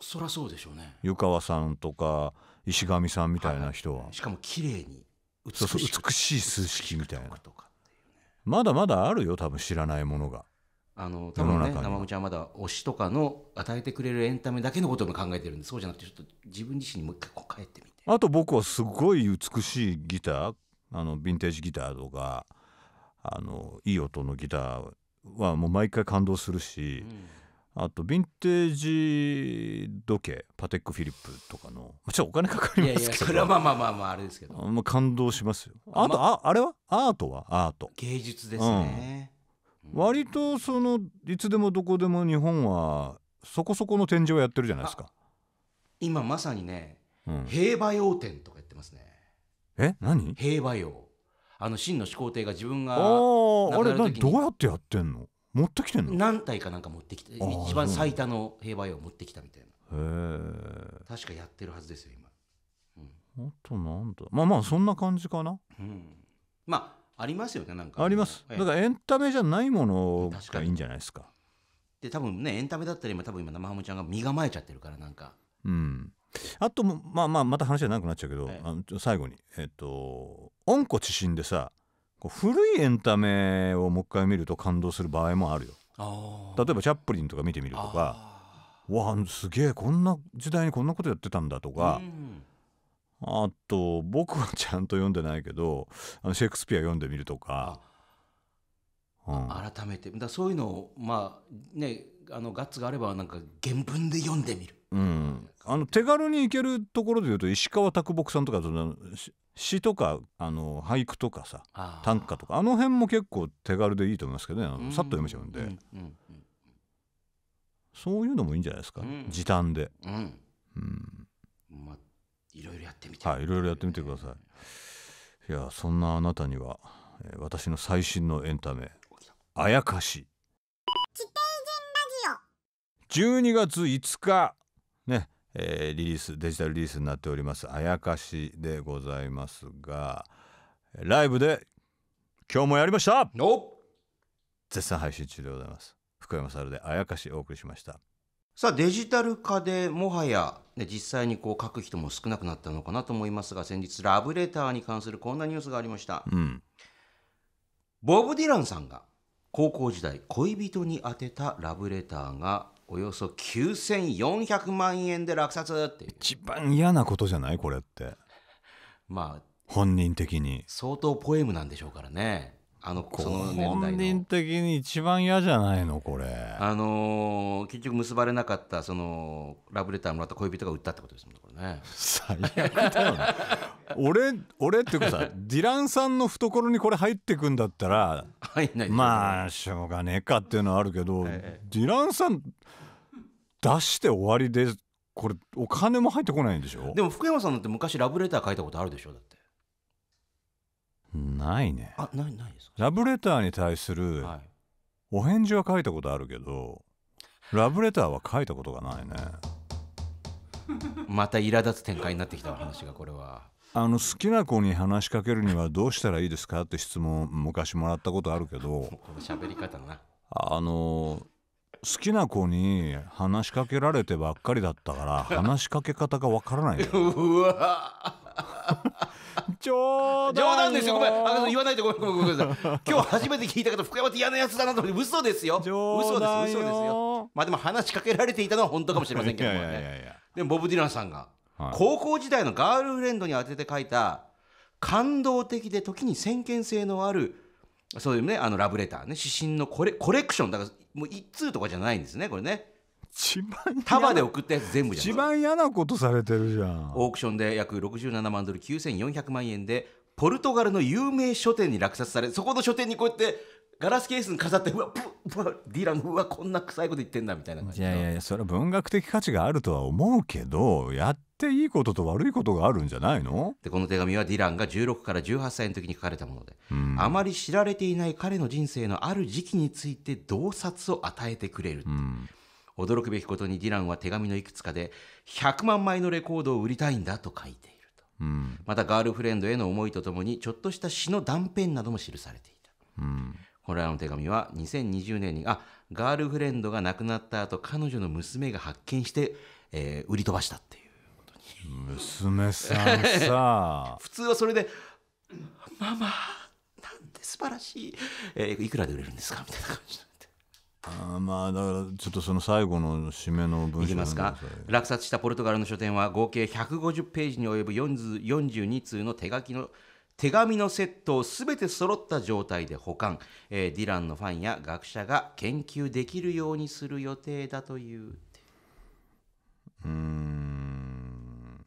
そゃそうでしょうね湯川さんとか石上さんみたいな人は、はい、しかも綺麗に美しそう美しい数式みたいな、ね、まだまだあるよ多分知らないものがあの多分ね生ゃんまだ推しとかの与えてくれるエンタメだけのことも考えてるんでそうじゃなくてちょっと自分自身にもう一回こう帰ってみてあと僕はすごい美しいギターあのヴィンテージギターとかあのいい音のギターはもう毎回感動するし、うんあと、ヴィンテージ時計、パテック・フィリップとかの、もちろんお金かかりますけど。いやいや、それはまあまあまあまあ、あれですけど。あま感動しますよ。あと、あ、あれはアートはアート。芸術ですね。うん、割と、その、いつでもどこでも日本は、そこそこの展示をやってるじゃないですか。今まさにね、うん、平和用展とかやってますね。え何平和用。あの、真の始皇帝が自分がああ、あれ、どうやってやってんの持ってきてんの何体かなんか持ってきて一番最多の平和絵を持ってきたみたいなへえ確かやってるはずですよ今、うん、あとなんだまあまあそんな感じかな、うん、まあありますよねなんかあります、だからエンタメじゃないものがいいんじゃないですかで多分ねエンタメだったら今多分今生ハムちゃんが身構えちゃってるからなんかうんあとまあまあまた話はなくなっちゃうけど、あの最後にえっ、ー、と「温故知新」でさ、古いエンタメをもう一回見ると感動する場合もあるよ例えばチャップリンとか見てみるとかわすげえこんな時代にこんなことやってたんだとか、うん、あと僕はちゃんと読んでないけどあのシェイクスピア読んでみるとか、うん、改めてだそういうのをまあねあのガッツがあればなんか原文で読んでみるうん、あの手軽に行けるところでいうと石川啄木さんとかその詩とかあの俳句とかさ短歌とかあの辺も結構手軽でいいと思いますけどねあのさっと読めちゃうんで、うんうんうん、そういうのもいいんじゃないですか、時短で。うんまあ、いろいろやってみてはいいろいろやってみてください。いやそんなあなたには、えー、私の最新のエンタメ「あやかし」。12月5日えー、リリースデジタルリリースになっております「あやかし」でございますがライブで今日もやりました絶賛配信中でございます福山猿で「あやかし」お送りしましたさあデジタル化でもはや、ね、実際にこう書く人も少なくなったのかなと思いますが先日ラブレターに関するこんなニュースがありました、うん、ボブ・ディランさんが高校時代恋人に宛てたラブレターがおよそ9400万円で落札っていう一番嫌なことじゃないこれってまあ本人的に相当ポエムなんでしょうからねあのその年代の本人的に一番嫌じゃないのこれあのー結局結ばれなかったそのラブレターもらった恋人が売ったってことですもんね最悪だよね *laughs* 俺俺っていうかさディランさんの懐にこれ入ってくんだったら入んないまあしょうがねえかっていうのはあるけど、ディランさん出して終わりでこれお金も入ってこないんでしょでも福山さんだって昔ラブレター書いたことあるでしょだってないねあないないですラブレターに対するお返事は書いたことあるけど、ラブレターは書いたことがないね。また苛立つ展開になってきた話がこれは。あの好きな子に話しかけるにはどうしたらいいですかって質問昔もらったことあるけどこの喋り方なあの好きな子に話しかけられてばっかりだったから話しかけ方がわからない *laughs* うわ *laughs* 冗談ですよごめんあの言わないでごめんごめんごめんなさい今日初めて聞いたけど福山って嫌なやつだなと思って嘘ですよ嘘です嘘ですよまあでも話しかけられていたのは本当かもしれませんけどもねいやいやいやでボブ・ディランさんが、はい、高校時代のガールフレンドに宛てて書いた感動的で時に先見性のあるそういうねあのラブレターね指針のコレコレクションだからもう一通とかじゃないんですねこれね一番束で送ったやつ全部じゃん一番嫌なことされてるじゃんオークションで約67万ドル9400万円でポルトガルの有名書店に落札されそこの書店にこうやってガラスケースに飾ってうわプッディランうわこんな臭いこと言ってんだみたいな感じいやいやいやそれは文学的価値があるとは思うけどやっていいことと悪いことがあるんじゃないのでこの手紙はディランが16から18歳の時に書かれたもので、うん、あまり知られていない彼の人生のある時期について洞察を与えてくれる、うん、驚くべきことにディランは手紙のいくつかで100万枚のレコードを売りたいんだと書いているうん、またガールフレンドへの思いとともにちょっとした詩の断片なども記されていた、うこれらの手紙は2020年に、あ、ガールフレンドが亡くなった後、彼女の娘が発見して、えー、売り飛ばしたっていうことに。娘さんさ *laughs* 普通はそれで、ママ、なんて素晴らしい。えー、いくらで売れるんですかみたいな感じあまあだからちょっとその最後の締めの文章いきますか落札したポルトガルの書店は合計150ページに及ぶ42通の手書きの手紙のセットをべて揃った状態で保管、えー、ディランのファンや学者が研究できるようにする予定だといううん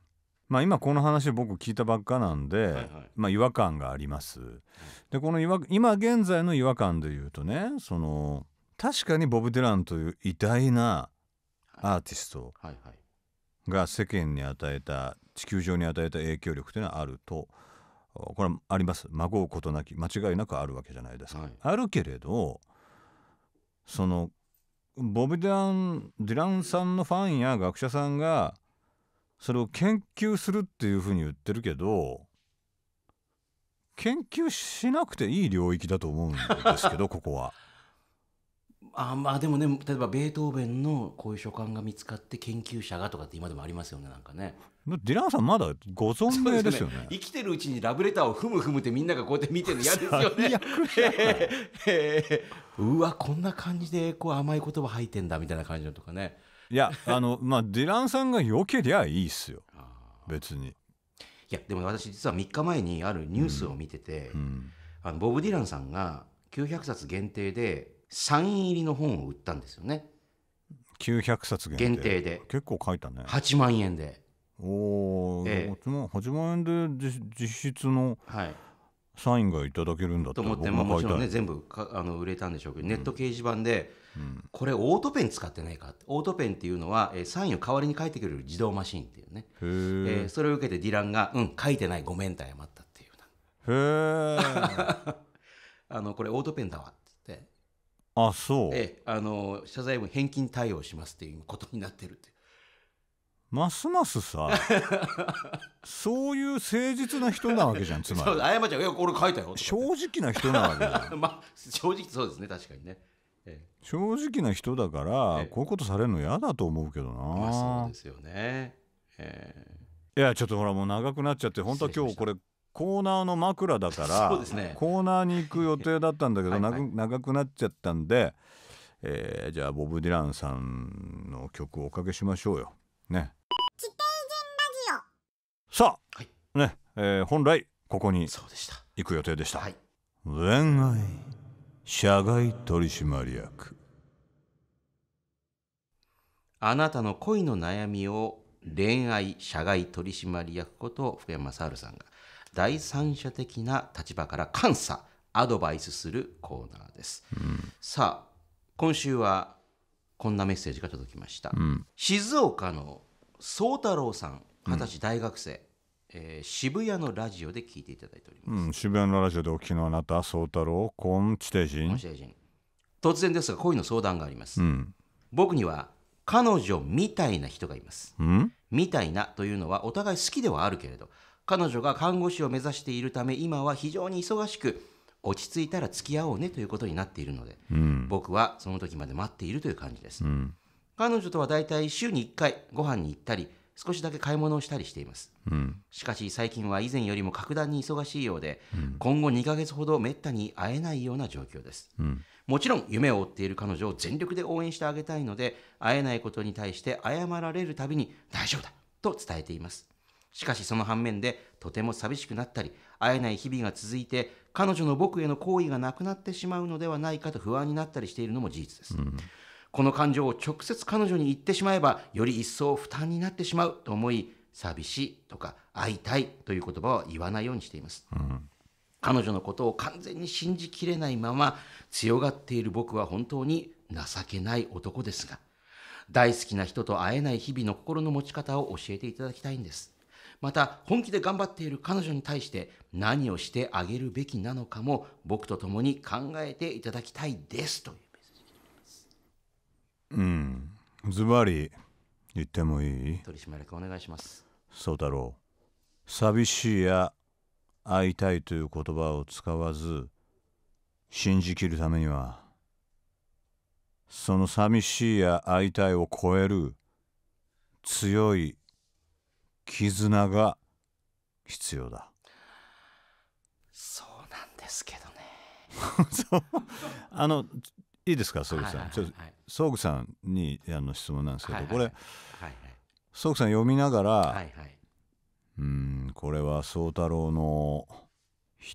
まあ今この話を僕聞いたばっかなんで、はいはい、まあ違和感があります。でこの違和今現在の違和感でいうとねその確かにボブ・ディランという偉大なアーティストが世間に与えた地球上に与えた影響力というのはあると。これあります孫ごうことなき間違いなくあるわけじゃないですか。はい、あるけれどそのボブ・ディランディランさんのファンや学者さんがそれを研究するっていうふうに言ってるけど研究しなくていい領域だと思うんですけどここは。あまあでもね例えばベートーベンのこういう書簡が見つかって研究者がとかって今でもありますよねなんかねディランさんまだご存命ですよね、ね、生きてるうちにラブレターをふむふむってみんながこうやって見てるの嫌ですよね *laughs* うわこんな感じでこう甘い言葉吐いてんだみたいな感じのとかねいやあのまあディランさんがよけりゃいいっすよ別にいやでも私実は3日前にあるニュースを見てて、うんうん、あのボブ・ディランさんが900冊限定でサイン入りの本を売ったんですよね900冊限定で結構書いたね8万円でおお、え8万円で実質のサインがいただけるんだと思ってももちろんね全部あの売れたんでしょうけど、ネット掲示板で、うん、これオートペン使ってないかオートペンっていうのは、えー、サインを代わりに書いてくれる自動マシンっていうね、えー、それを受けてディランが「うん書いてないごめん」と謝ったっていうへえ *laughs* あのこれオートペンだわあそうええあの謝罪文返金対応しますっていうことになってるってますますさ *laughs* そういう誠実な人なわけじゃんつまり謝っちゃういや俺書いたよ正直な人なわけじゃん *laughs* まあ正直そうですね確かにね、ええ正直な人だから、ええこういうことされるの嫌だと思うけどな、まあそうですよね、ええいやちょっとほらもう長くなっちゃって本当は今日これコーナーの枕だからね、コーナーに行く予定だったんだけどはい、長くなっちゃったんで、えー、じゃあボブ・ディランさんの曲をおかけしましょうよ。ね。さあ、はい、ねえー、本来ここに行く予定でした。恋愛社外取締役あなたの恋の悩みを恋愛社外取締役こと福山雅治さんが第三者的な立場から監査アドバイスするコーナーです、うん、さあ今週はこんなメッセージが届きました、うん、静岡の宗太郎さん二十歳大学生、うん、えー、渋谷のラジオで聞いていただいております、うん、渋谷のラジオでお縄きのあなた宗太郎今地底人突然ですが恋の相談があります、僕には彼女みたいな人がいます、みたいなというのはお互い好きではあるけれど彼女が看護師を目指しているため今は非常に忙しく落ち着いたら付き合おうねということになっているので、うん、僕はその時まで待っているという感じです、うん、彼女とはだいたい週に1回ご飯に行ったり少しだけ買い物をしたりしています、うん、しかし最近は以前よりも格段に忙しいようで、今後2ヶ月ほどめったに会えないような状況です、もちろん夢を追っている彼女を全力で応援してあげたいので会えないことに対して謝られるたびに大丈夫だと伝えていますしかしその反面でとても寂しくなったり会えない日々が続いて彼女の僕への好意がなくなってしまうのではないかと不安になったりしているのも事実です、うん、この感情を直接彼女に言ってしまえばより一層負担になってしまうと思い寂しいとか会いたいという言葉は言わないようにしています、うん彼女のことを完全に信じきれないまま強がっている僕は本当に情けない男ですが大好きな人と会えない日々の心の持ち方を教えていただきたいんですまた本気で頑張っている彼女に対して何をしてあげるべきなのかも僕と共に考えていただきたいですというメッセージですうんズバリ言ってもいい取締役お願いしますそうだろう寂しいや会いたいという言葉を使わず信じきるためにはその寂しいや会いたいを超える強い絆が必要だそうなんですけどね *laughs* あのいいですか、曽口さん、曽、は、口、さんにあの質問なんですけど、これ。曽、は、口、さん読みながら、はいはい、うん、これは宗太郎の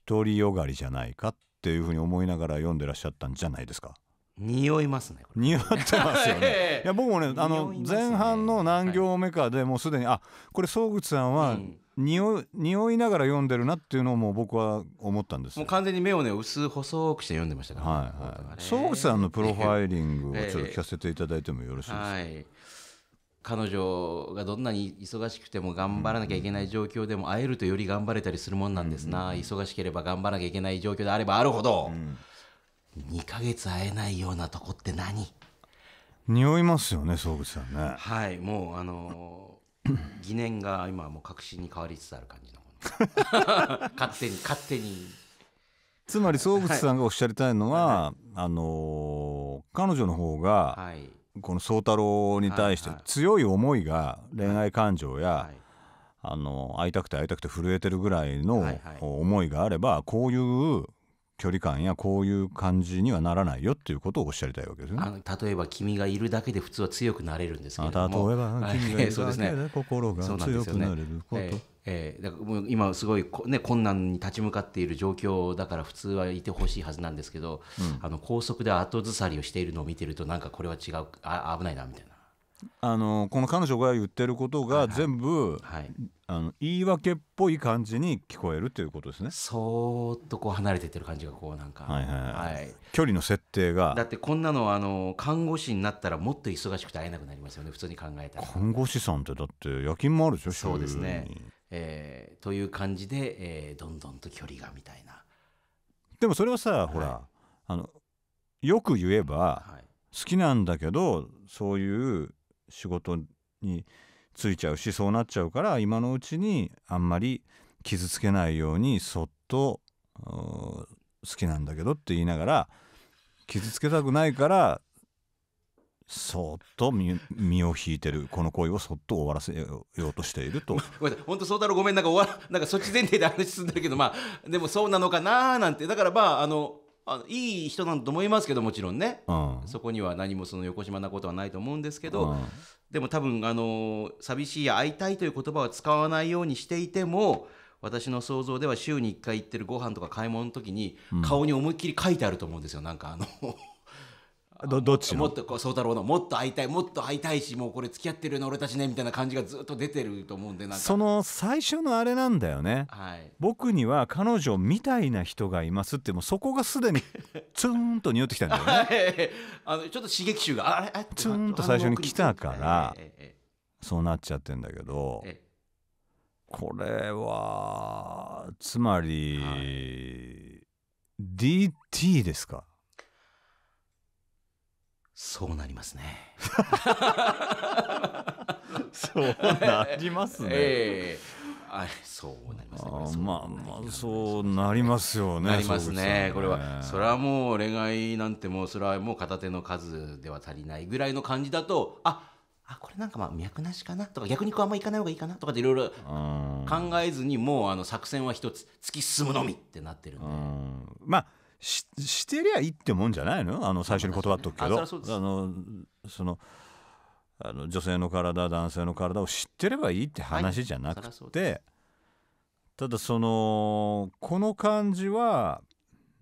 独りよがりじゃないかっていうふうに思いながら読んでらっしゃったんじゃないですか。匂いますね匂ってますよね *laughs* いや僕もねあの前半の何行目かでもうすでに、はい、あこれ総口さんは、うん匂匂いながら読んでるなっていうのも僕は思ったんですもう完全に目をね薄細くして読んでましたから、はいはい総口さんのプロファイリングをちょっと聞かせていただいてもよろしいですか、はい、彼女がどんなに忙しくても頑張らなきゃいけない状況でも会えるとより頑張れたりするもんなんですな、うんうん、忙しければ頑張らなきゃいけない状況であればあるほど、うん2ヶ月会えないようなとこって何匂いますよね総口さんねはいもうあのー、*coughs* 疑念が今もう確信に変わりつつある感じの *laughs* 勝手に勝手につまり総口さんがおっしゃりたいのは、はい、あのー、彼女の方が、はい、この宗太郎に対して強い思いが恋愛感情や、はい、あの会いたくて会いたくて震えてるぐらいの思いがあればこういう距離感やこういう感じにはならないよっていうことをおっしゃりたいわけですね。例えば君がいるだけで普通は強くなれるんですけれども、例えば君がいるだけで *laughs* 心が強くなれること。えー、だからもう今すごい、ね、困難に立ち向かっている状況だから普通はいてほしいはずなんですけど、うん、あの高速で後ずさりをしているのを見てるとなんかこれは違うあ危ないなみたいな。あのこの彼女が言ってることが全部、はいはい、あの言い訳っぽい感じに聞こえるということですねそーっとこう離れてってる感じがこうなんか、はいはい、はい、距離の設定がだってこんなのあの看護師になったらもっと忙しくて会えなくなりますよね普通に考えたら看護師さんってだって夜勤もあるでしょそうですね、えー、という感じで、えー、どんどんと距離がみたいなでもそれはさ、ほらあのよく言えば、好きなんだけどそういう仕事についちゃうしそうなっちゃうから今のうちにあんまり傷つけないようにそっと好きなんだけどって言いながら傷つけたくないからそっと身を引いてるこの恋をそっと終わらせようとしていると *laughs* ごめんなさい本当そうだろごめんなんか終わなんかそっち前提で話すんだけどまあでもそうなのかななんてだからまああのあのいい人なんだと思いますけどもちろんね、うん、そこには何もその横島なことはないと思うんですけど、うん、でも多分あの寂しいや会いたいという言葉は使わないようにしていても私の想像では週に1回行ってるご飯とか買い物の時に顔に思いっきり書いてあると思うんですよなんかあのどどっちもっとこう宗太郎のもっと会いたいもっと会いたいしもうこれ付き合ってるの俺たちねみたいな感じがずっと出てると思うんでその最初のあれなんだよね、はい、僕には彼女みたいな人がいますってもうそこがすでに *laughs* ツーンと匂ってきたんだよね、*laughs* あのちょっと刺激臭があれあツーンと最初に来たから、そうなっちゃってんだけど、これはつまり、はい、DT ですかそうなりますね。*laughs* そうなりますね。えー、そうなりますね。あまあまあそうなりますよね。なりますね。ねこれはそれはもう恋愛なんてもうそれはもう片手の数では足りないぐらいの感じだとああこれなんかまあ脈なしかなとか逆にこうあんま行かない方がいいかなとかでいろいろ考えずにもうあの作戦は一つ突き進むのみってなってるんで。んまあししてりゃいいってもんじゃないのあの最初に断っとくけど、あのそのあの女性の体男性の体を知ってればいいって話じゃなくて、はい、ただそのこの感じは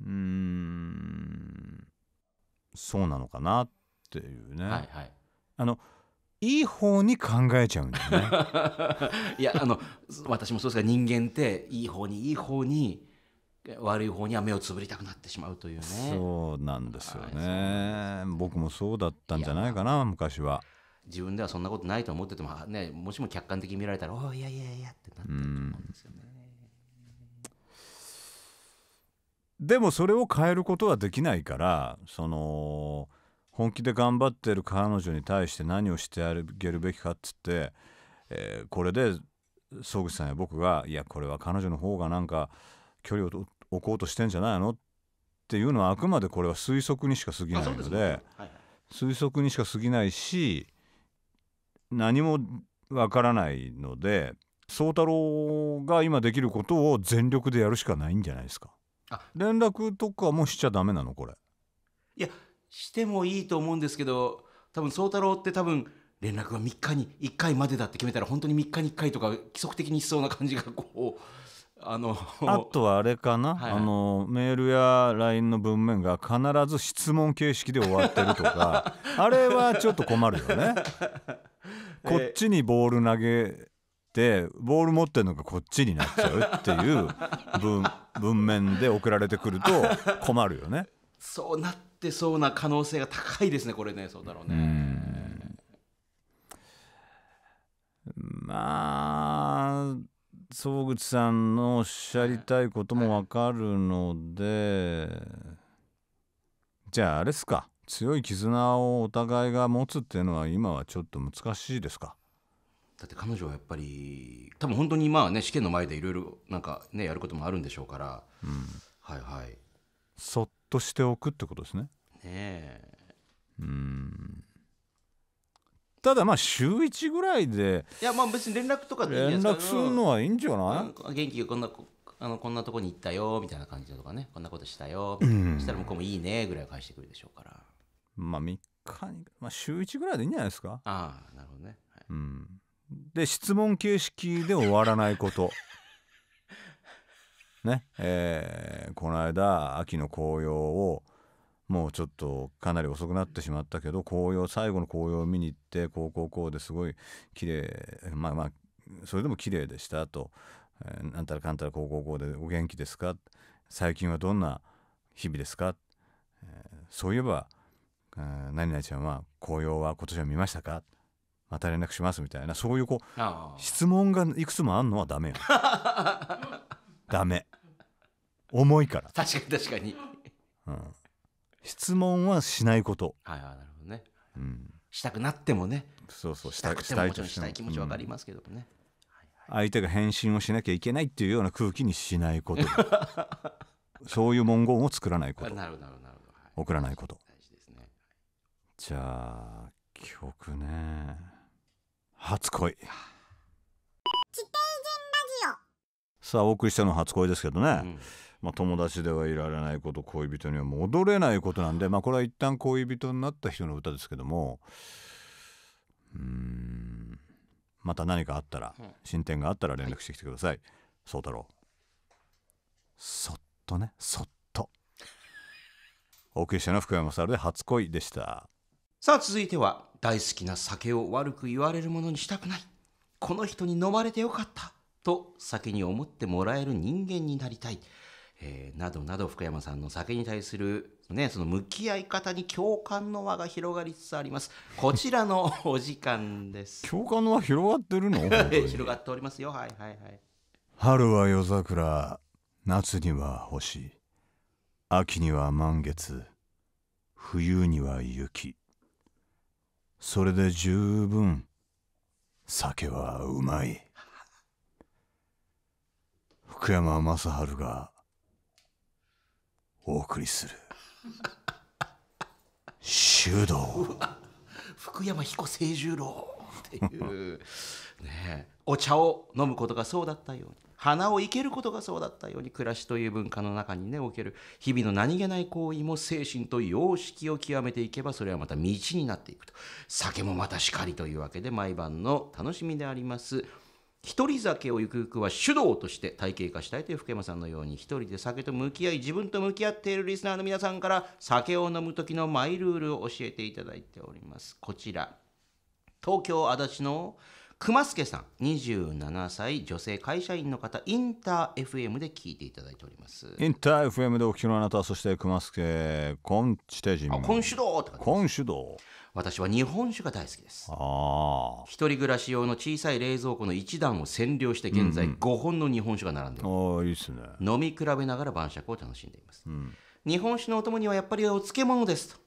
うんそうなのかなっていうね。はいはい、あのいい方に考えちゃうんだよね *laughs* いやあの私もそうですが人間っていい方にいい方に悪い方には目をつぶりたくなってしまうというねそうなんですよね僕もそうだったんじゃないかな昔は自分ではそんなことないと思ってても、ね、もしも客観的に見られたら「おいやいやいや」ってなってると思うんですよねでもそれを変えることはできないからその本気で頑張ってる彼女に対して何をしてあげるべきかっつって、えー、これで曽口さんや僕が「いやこれは彼女の方がなんか距離を置こうとしてんじゃないのっていうのはあくまでこれは推測にしか過ぎないので、推測にしか過ぎないし何もわからないので宗太郎が今できることを全力でやるしかないんじゃないですか。連絡とかもしちゃダメなのこれ。いやしてもいいと思うんですけど多分宗太郎って多分連絡は3日に1回までだって決めたら本当に3日に1回とか規則的にしそうな感じがこう。あのあとはあれかな、はいあのメールや LINE の文面が必ず質問形式で終わってるとか *laughs* あれはちょっと困るよね。*laughs* こっちにボール投げてボール持ってるのがこっちになっちゃうっていう文 *laughs* 文面で送られてくると困るよね。そうなってそうな可能性が高いですねこれねそうだろうね。うまあ坪口さんのおっしゃりたいこともわかるので、じゃああれっすか強い絆をお互いが持つっていうのは今はちょっと難しいですかだって彼女はやっぱり多分本当にまあね試験の前でいろいろなんかねやることもあるんでしょうから、うん、はいはいそっとしておくってことですねねえうんただまあ週1ぐらいでいやまあ別に連絡とかでいい連絡するのはいいんじゃない元気こんなあのこんなとこに行ったよみたいな感じとかねこんなことしたよ、うん、したら向こうもいいねぐらい返してくるでしょうからまあ3日に、まあ、週1ぐらいでいいんじゃないですかああなるほどね、はい、うん、で質問形式で終わらないこと *laughs* ねえー、この間秋の紅葉をもうちょっとかなり遅くなってしまったけど紅葉最後の紅葉を見に行ってこうこうこうですごい綺麗まあまあそれでも綺麗でしたと、えー、なんたらかんたらこうこうこうでお元気ですか最近はどんな日々ですか、えー、そういえば、えー、何々ちゃんは紅葉は今年は見ましたかまた連絡しますみたいなそういうこう質問がいくつもあんのはダメよ *laughs* ダメ重いから確かに確かに、うん質問はしないこと。はい、はい、なるほどね、うん、したくなってもねそうそうしたくしたいとしたい気持ちわかりますけどもね、うん、相手が返信をしなきゃいけないっていうような空気にしないこと *laughs* そういう文言を作らないことなるなるなるはい、送らないこと大事ですねじゃあ曲ね初恋地底人ラジオ。さあお送りしたの初恋ですけどね、うんまあ、友達ではいられないこと恋人には戻れないことなんで、まあ、これは一旦恋人になった人の歌ですけどもうんまた何かあったら、進展があったら連絡してきてください宗、はい、太郎そっとねそっとお送りしたの福山雅治で「初恋」でしたさあ続いては大好きな酒を悪く言われるものにしたくないこの人に飲まれてよかったと酒に思ってもらえる人間になりたい。えー、などなど福山さんの酒に対する、ね、その向き合い方に共感の輪が広がりつつありますこちらのお時間です *laughs* 共感の輪広がってるの *laughs* 広がっておりますよはいはいはい春は夜桜夏には星秋には満月冬には雪それで十分酒はうまい福山雅治がお送りする修道福山彦清十郎っていうねお茶を飲むことがそうだったように花を生けることがそうだったように暮らしという文化の中にねおける日々の何気ない行為も精神と様式を極めていけばそれはまた道になっていくと酒もまたしかりというわけで毎晩の楽しみであります一人酒をゆくゆくは主導として体系化したいという福山さんのように一人で酒と向き合い自分と向き合っているリスナーの皆さんから酒を飲む時のマイルールを教えていただいておりますこちら東京足立の熊助さん27歳女性会社員の方インター FM で聞いていただいておりますインター FM でお聞きのあなたそして熊助今地底人コンシュド道私は日本酒が大好きですあ一人暮らし用の小さい冷蔵庫の一段を占領して現在5本の日本酒が並んでいまうん、あいいっすね飲み比べながら晩酌を楽しんでいます、うん、日本酒のお供にはやっぱりお漬物ですと、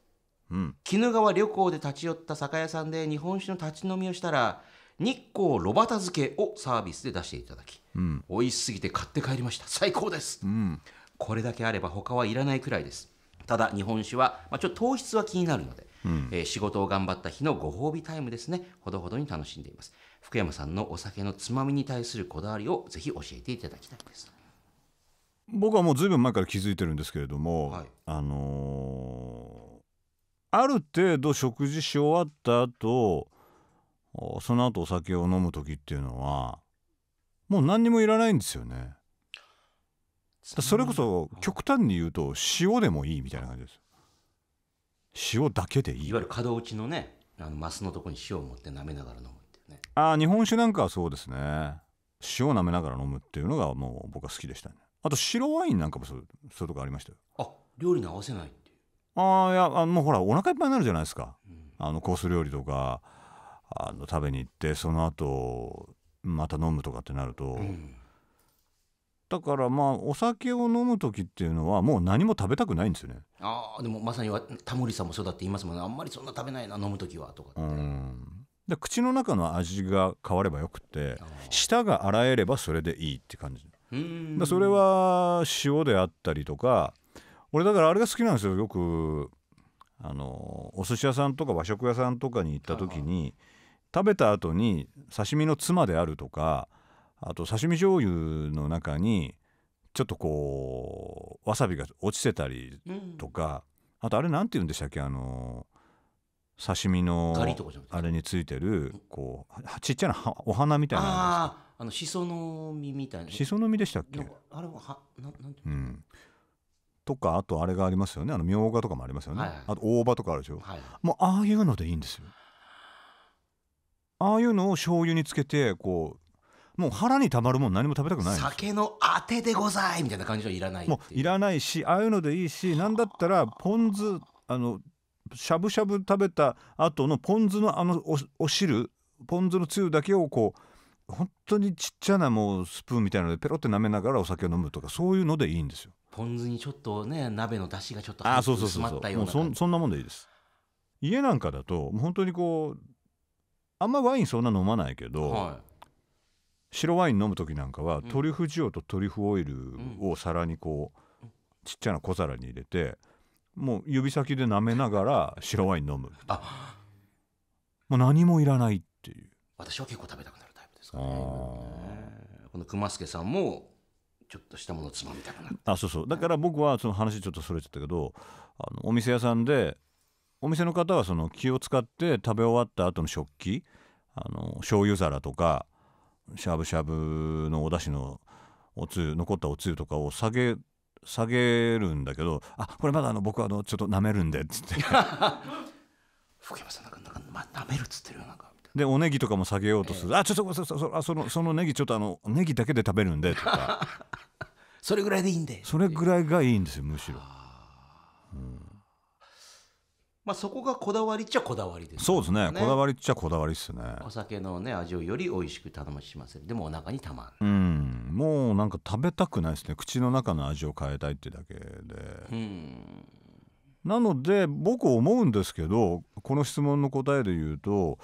うん、鬼怒川旅行で立ち寄った酒屋さんで日本酒の立ち飲みをしたら日光ロバタ漬けをサービスで出していただき、うん、美味しすぎて買って帰りました最高です、うん、これだけあれば他はいらないくらいですただ日本酒は、まあ、ちょっと糖質は気になるので、うん、えー、仕事を頑張った日のご褒美タイムですねほどほどに楽しんでいます福山さんのお酒のつまみに対するこだわりをぜひ教えていただきたいです僕はもうずいぶん前から気づいてるんですけれども、はい、あのー、ある程度食事し終わった後その後お酒を飲む時っていうのはもう何にもいらないんですよねそれこそ極端に言うと塩でもいいみたいな感じです塩だけでいいいわゆる門打ちのねあのマスのとこに塩を持って舐めながら飲むっていうねああ日本酒なんかはそうですね塩を舐めながら飲むっていうのがもう僕は好きでしたねあと白ワインなんかもそうそういうとこありましたよあ料理に合わせないっていうああいやあもうほらお腹いっぱいになるじゃないですか、うん、あのコース料理とかあの食べに行ってその後また飲むとかってなると、うん、だからまあお酒を飲む時っていうのはもう何も食べたくないんですよねああでもまさにタモリさんもそうだって言いますもんねあんまりそんな食べないな飲む時はとかって。うんで口の中の味が変わればよくて舌が洗えればそれでいいって感じだそれは塩であったりとか俺だからあれが好きなんですよよくあのお寿司屋さんとか和食屋さんとかに行った時に。はい食べた後に刺身の妻であるとかあと刺身醤油の中にちょっとこうわさびが落ちてたりとか、うん、あとあれ何て言うんでしたっけあの刺身のあれについてるこうちっちゃなお花みたいなああのしその実みたいなしその実でしたっけあれははななんてう、うん、とかあとあれがありますよねあのみょうがとかもありますよね、はいはい、あと大葉とかあるでしょ、はい、もうああいうのでいいんですよああいうのを醤油につけてこうもう腹にたまるもん何も食べたくない酒のあてでございみたいな感じはいらないもういらないしああいうのでいいし何だったらポン酢あのしゃぶしゃぶ食べた後のポン酢のあのお汁ポン酢のつゆだけをこう本当にちっちゃなもうスプーンみたいなのでペロって舐めながらお酒を飲むとかそういうのでいいんですよポン酢にちょっとね鍋の出汁がちょっとあそうそうそうそうそんなもんでいいです家なんかだと本当にこうあんまワインそんな飲まないけど、はい、白ワイン飲む時なんかは、トリュフ塩とトリュフオイルを皿にこう、ちっちゃな小皿に入れてもう指先で舐めながら白ワイン飲むあもう何もいらないっていう私は結構食べたくなるタイプですかねこの熊助さんもちょっとしたものつまみたくなるあそうそうだから僕はその話ちょっとそれちゃったけどあのお店屋さんでお店の方はその気を使って食べ終わった後の食器あの醤油皿とかしゃぶしゃぶのお出汁のおつゆ残ったおつゆとかを下げ下げるんだけど「あこれまだあの僕はあのちょっと舐めるんで」っつって *laughs* 福山さんなんかまあ、舐めるっつってるよなんか。でおネギとかも下げようとする、えー、あちょっとそそそのそのネギちょっとあのネギだけで食べるんでとか *laughs* それぐらいでいいんでそれぐらいがいいんですよむしろ。まあ、そこがこだわりっちゃこだわりです、ね、そうですねこだわりっちゃこだわりですねお酒のね味をより美味しく頼ましませんでもお腹にたまんうんもうなんか食べたくないですね口の中の味を変えたいってだけでうんなので僕思うんですけどこの質問の答えで言うと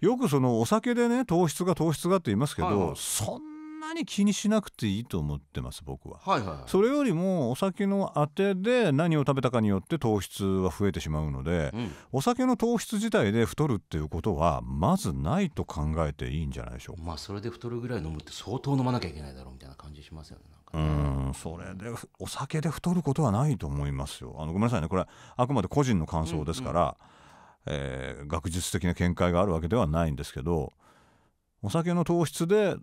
よくそのお酒でね糖質が糖質がって言いますけど、はいはい、そんんなに気にしなくていいと思ってます僕は,、はいはいはい。それよりもお酒のあてで何を食べたかによって糖質は増えてしまうので、うん、お酒の糖質自体で太るっていうことはまずないと考えていいんじゃないでしょうか。まあ、それで太るぐらい飲むって相当飲まなきゃいけないだろうみたいな感じしますよね。うんそれでお酒で太ることはないと思いますよ。あのごめんなさいねこれあくまで個人の感想ですから、うんうん、えー、学術的な見解があるわけではないんですけどお酒の糖質で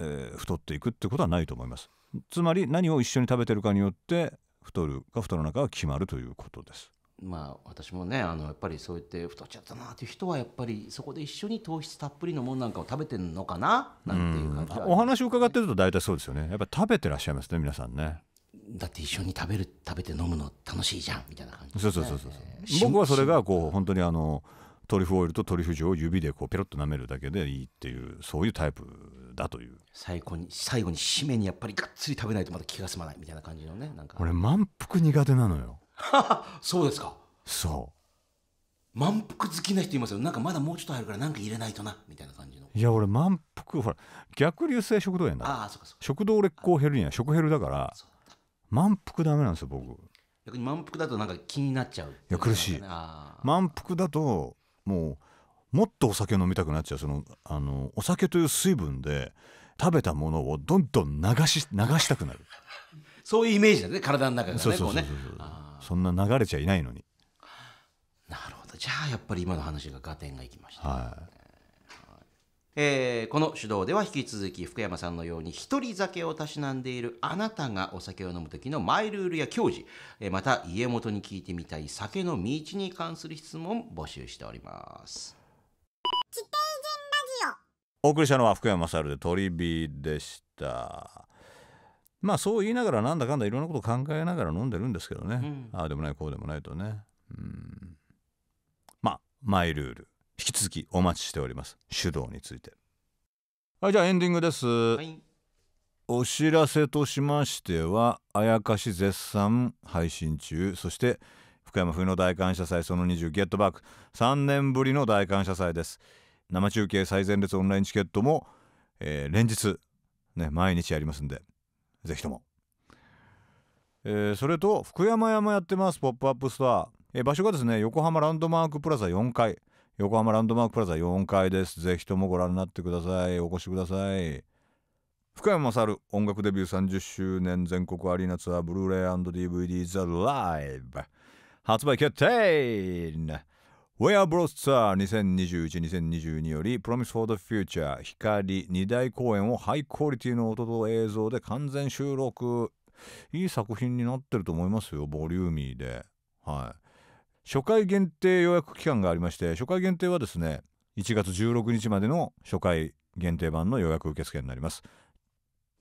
えー、太っていくってことはないと思いますつまり何を一緒に食べてるかによって太るか太らないかが決まるということですまあ、私もねあのやっぱりそうやって太っちゃったなっていう人はやっぱりそこで一緒に糖質たっぷりのものなんかを食べてるのかななんていう感じ、ね、お話を伺ってると大体そうですよねやっぱ食べてらっしゃいますね皆さんねだって一緒に食べる食べて飲むの楽しいじゃんみたいな感じ、ね、そうそうそうそう、えー、僕はそれがこう本当にあのトリュフオイルとトリュフ塩を指でこうペロッと舐めるだけでいいっていうそういうタイプだという最後に最後に締めにやっぱりがっつり食べないとまだ気が済まないみたいな感じのねなんか俺満腹苦手なのよ *laughs* そうですかそう満腹好きな人いますよなんかまだもうちょっと入るからなんか入れないとなみたいな感じのいや俺満腹ほら逆流性食道炎だあそうかそう食道劣行減るには食減るだから満腹ダメなんですよ僕逆に満腹だとなんか気になっちゃういや苦しい満腹だともうもっとお酒飲みたくなっちゃうそのあのお酒という水分で食べたものをどんどん流し流したくなるそういうイメージだね体の中がねそうそうそうそうそんな流れちゃいないのになるほどじゃあやっぱり今の話が合点がいきました、はいえー、この手動では引き続き福山さんのように一人酒をたしなんでいるあなたがお酒を飲む時のマイルールや矜持、えー、また家元に聞いてみたい酒の道に関する質問募集しております。お送りしたのは福山雅治で鳥火でしたまあそう言いながらなんだかんだいろんなことを考えながら飲んでるんですけどね、うん、ああでもないこうでもないとねうんまあマイルール引き続きお待ちしております手動についてはいじゃあエンディングです、はい、お知らせとしましてはあやかし絶賛配信中そして福山冬の大感謝祭その20ゲットバック3年ぶりの大感謝祭です生中継最前列オンラインチケットも、えー、連日、ね、毎日やりますんでぜひとも、えー、それと福山山やってますポップアップストア、えー、場所がですね横浜ランドマークプラザ4階横浜ランドマークプラザ4階ですぜひともご覧になってくださいお越しください福山雅音楽デビュー30周年全国アリーナツアーブルーレイ &DVD ザライブ発売決定ウェアブロッ r o s t 2021-2022より Promise for the Future 光2大公演をハイクオリティの音と映像で完全収録いい作品になってると思いますよボリューミーではい初回限定予約期間がありまして初回限定はですね1月16日までの初回限定版の予約受付になります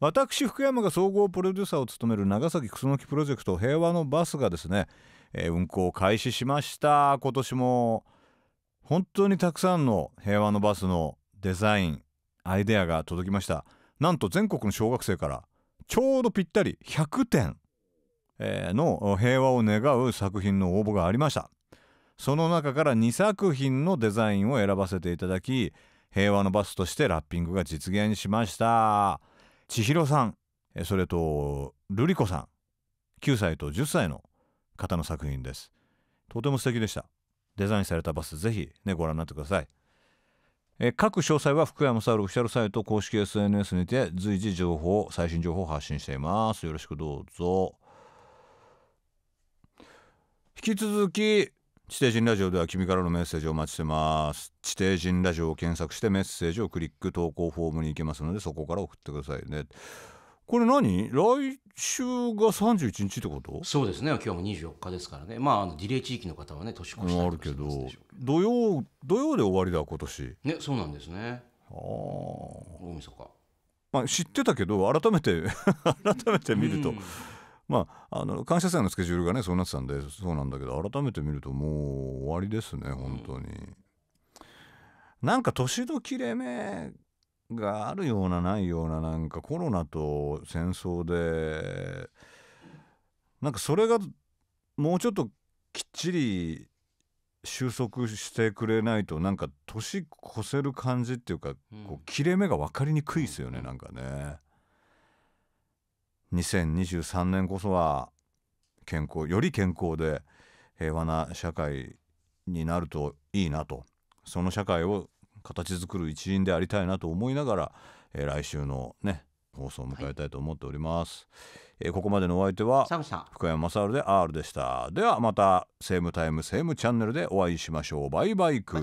私福山が総合プロデューサーを務める長崎楠木プロジェクト平和のバスがですねえー、運行を開始しました今年も本当にたくさんの平和のバスのデザインアイデアが届きましたなんと全国の小学生からちょうどぴったり100点、の平和を願う作品の応募がありましたその中から2作品のデザインを選ばせていただき平和のバスとしてラッピングが実現しました千尋さんそれと瑠璃子さん9歳と10歳の方の作品ですとても素敵でしたデザインされたバスぜひねご覧になってくださいえ各詳細は福山サウルオフィシャルサイト公式 SNS にて随時情報最新情報を発信していますよろしくどうぞ引き続き地底人ラジオでは君からのメッセージをお待ちしてます地底人ラジオを検索してメッセージをクリック投稿フォームに行けますのでそこから送ってくださいねこれ何来週が三十一日ってことそうですね今日も二十四日ですからねまああのディレイ地域の方はね年越しあるけど土曜土曜で終わりだ今年ねそうなんですねああ大晦日まあ知ってたけど改めて *laughs* 改めて見ると、まあ、あの感謝祭のスケジュールがねそうなってたんでそうなんだけど改めて見るともう終わりですね本当に、うん、なんか年の切れ目があるようなないようななんかコロナと戦争でなんかそれがもうちょっときっちり収束してくれないとなんか年越せる感じっていうか、こう切れ目が分かりにくいですよね、なんかね。2023年こそは健康より健康で平和な社会になるといいなとその社会を形作る一員でありたいなと思いながら、えー、来週のね放送を迎えたいと思っております、はい、えー、ここまでのお相手は福山雅治で R でしたではまたセームタイムセームチャンネルでお会いしましょうバイバイク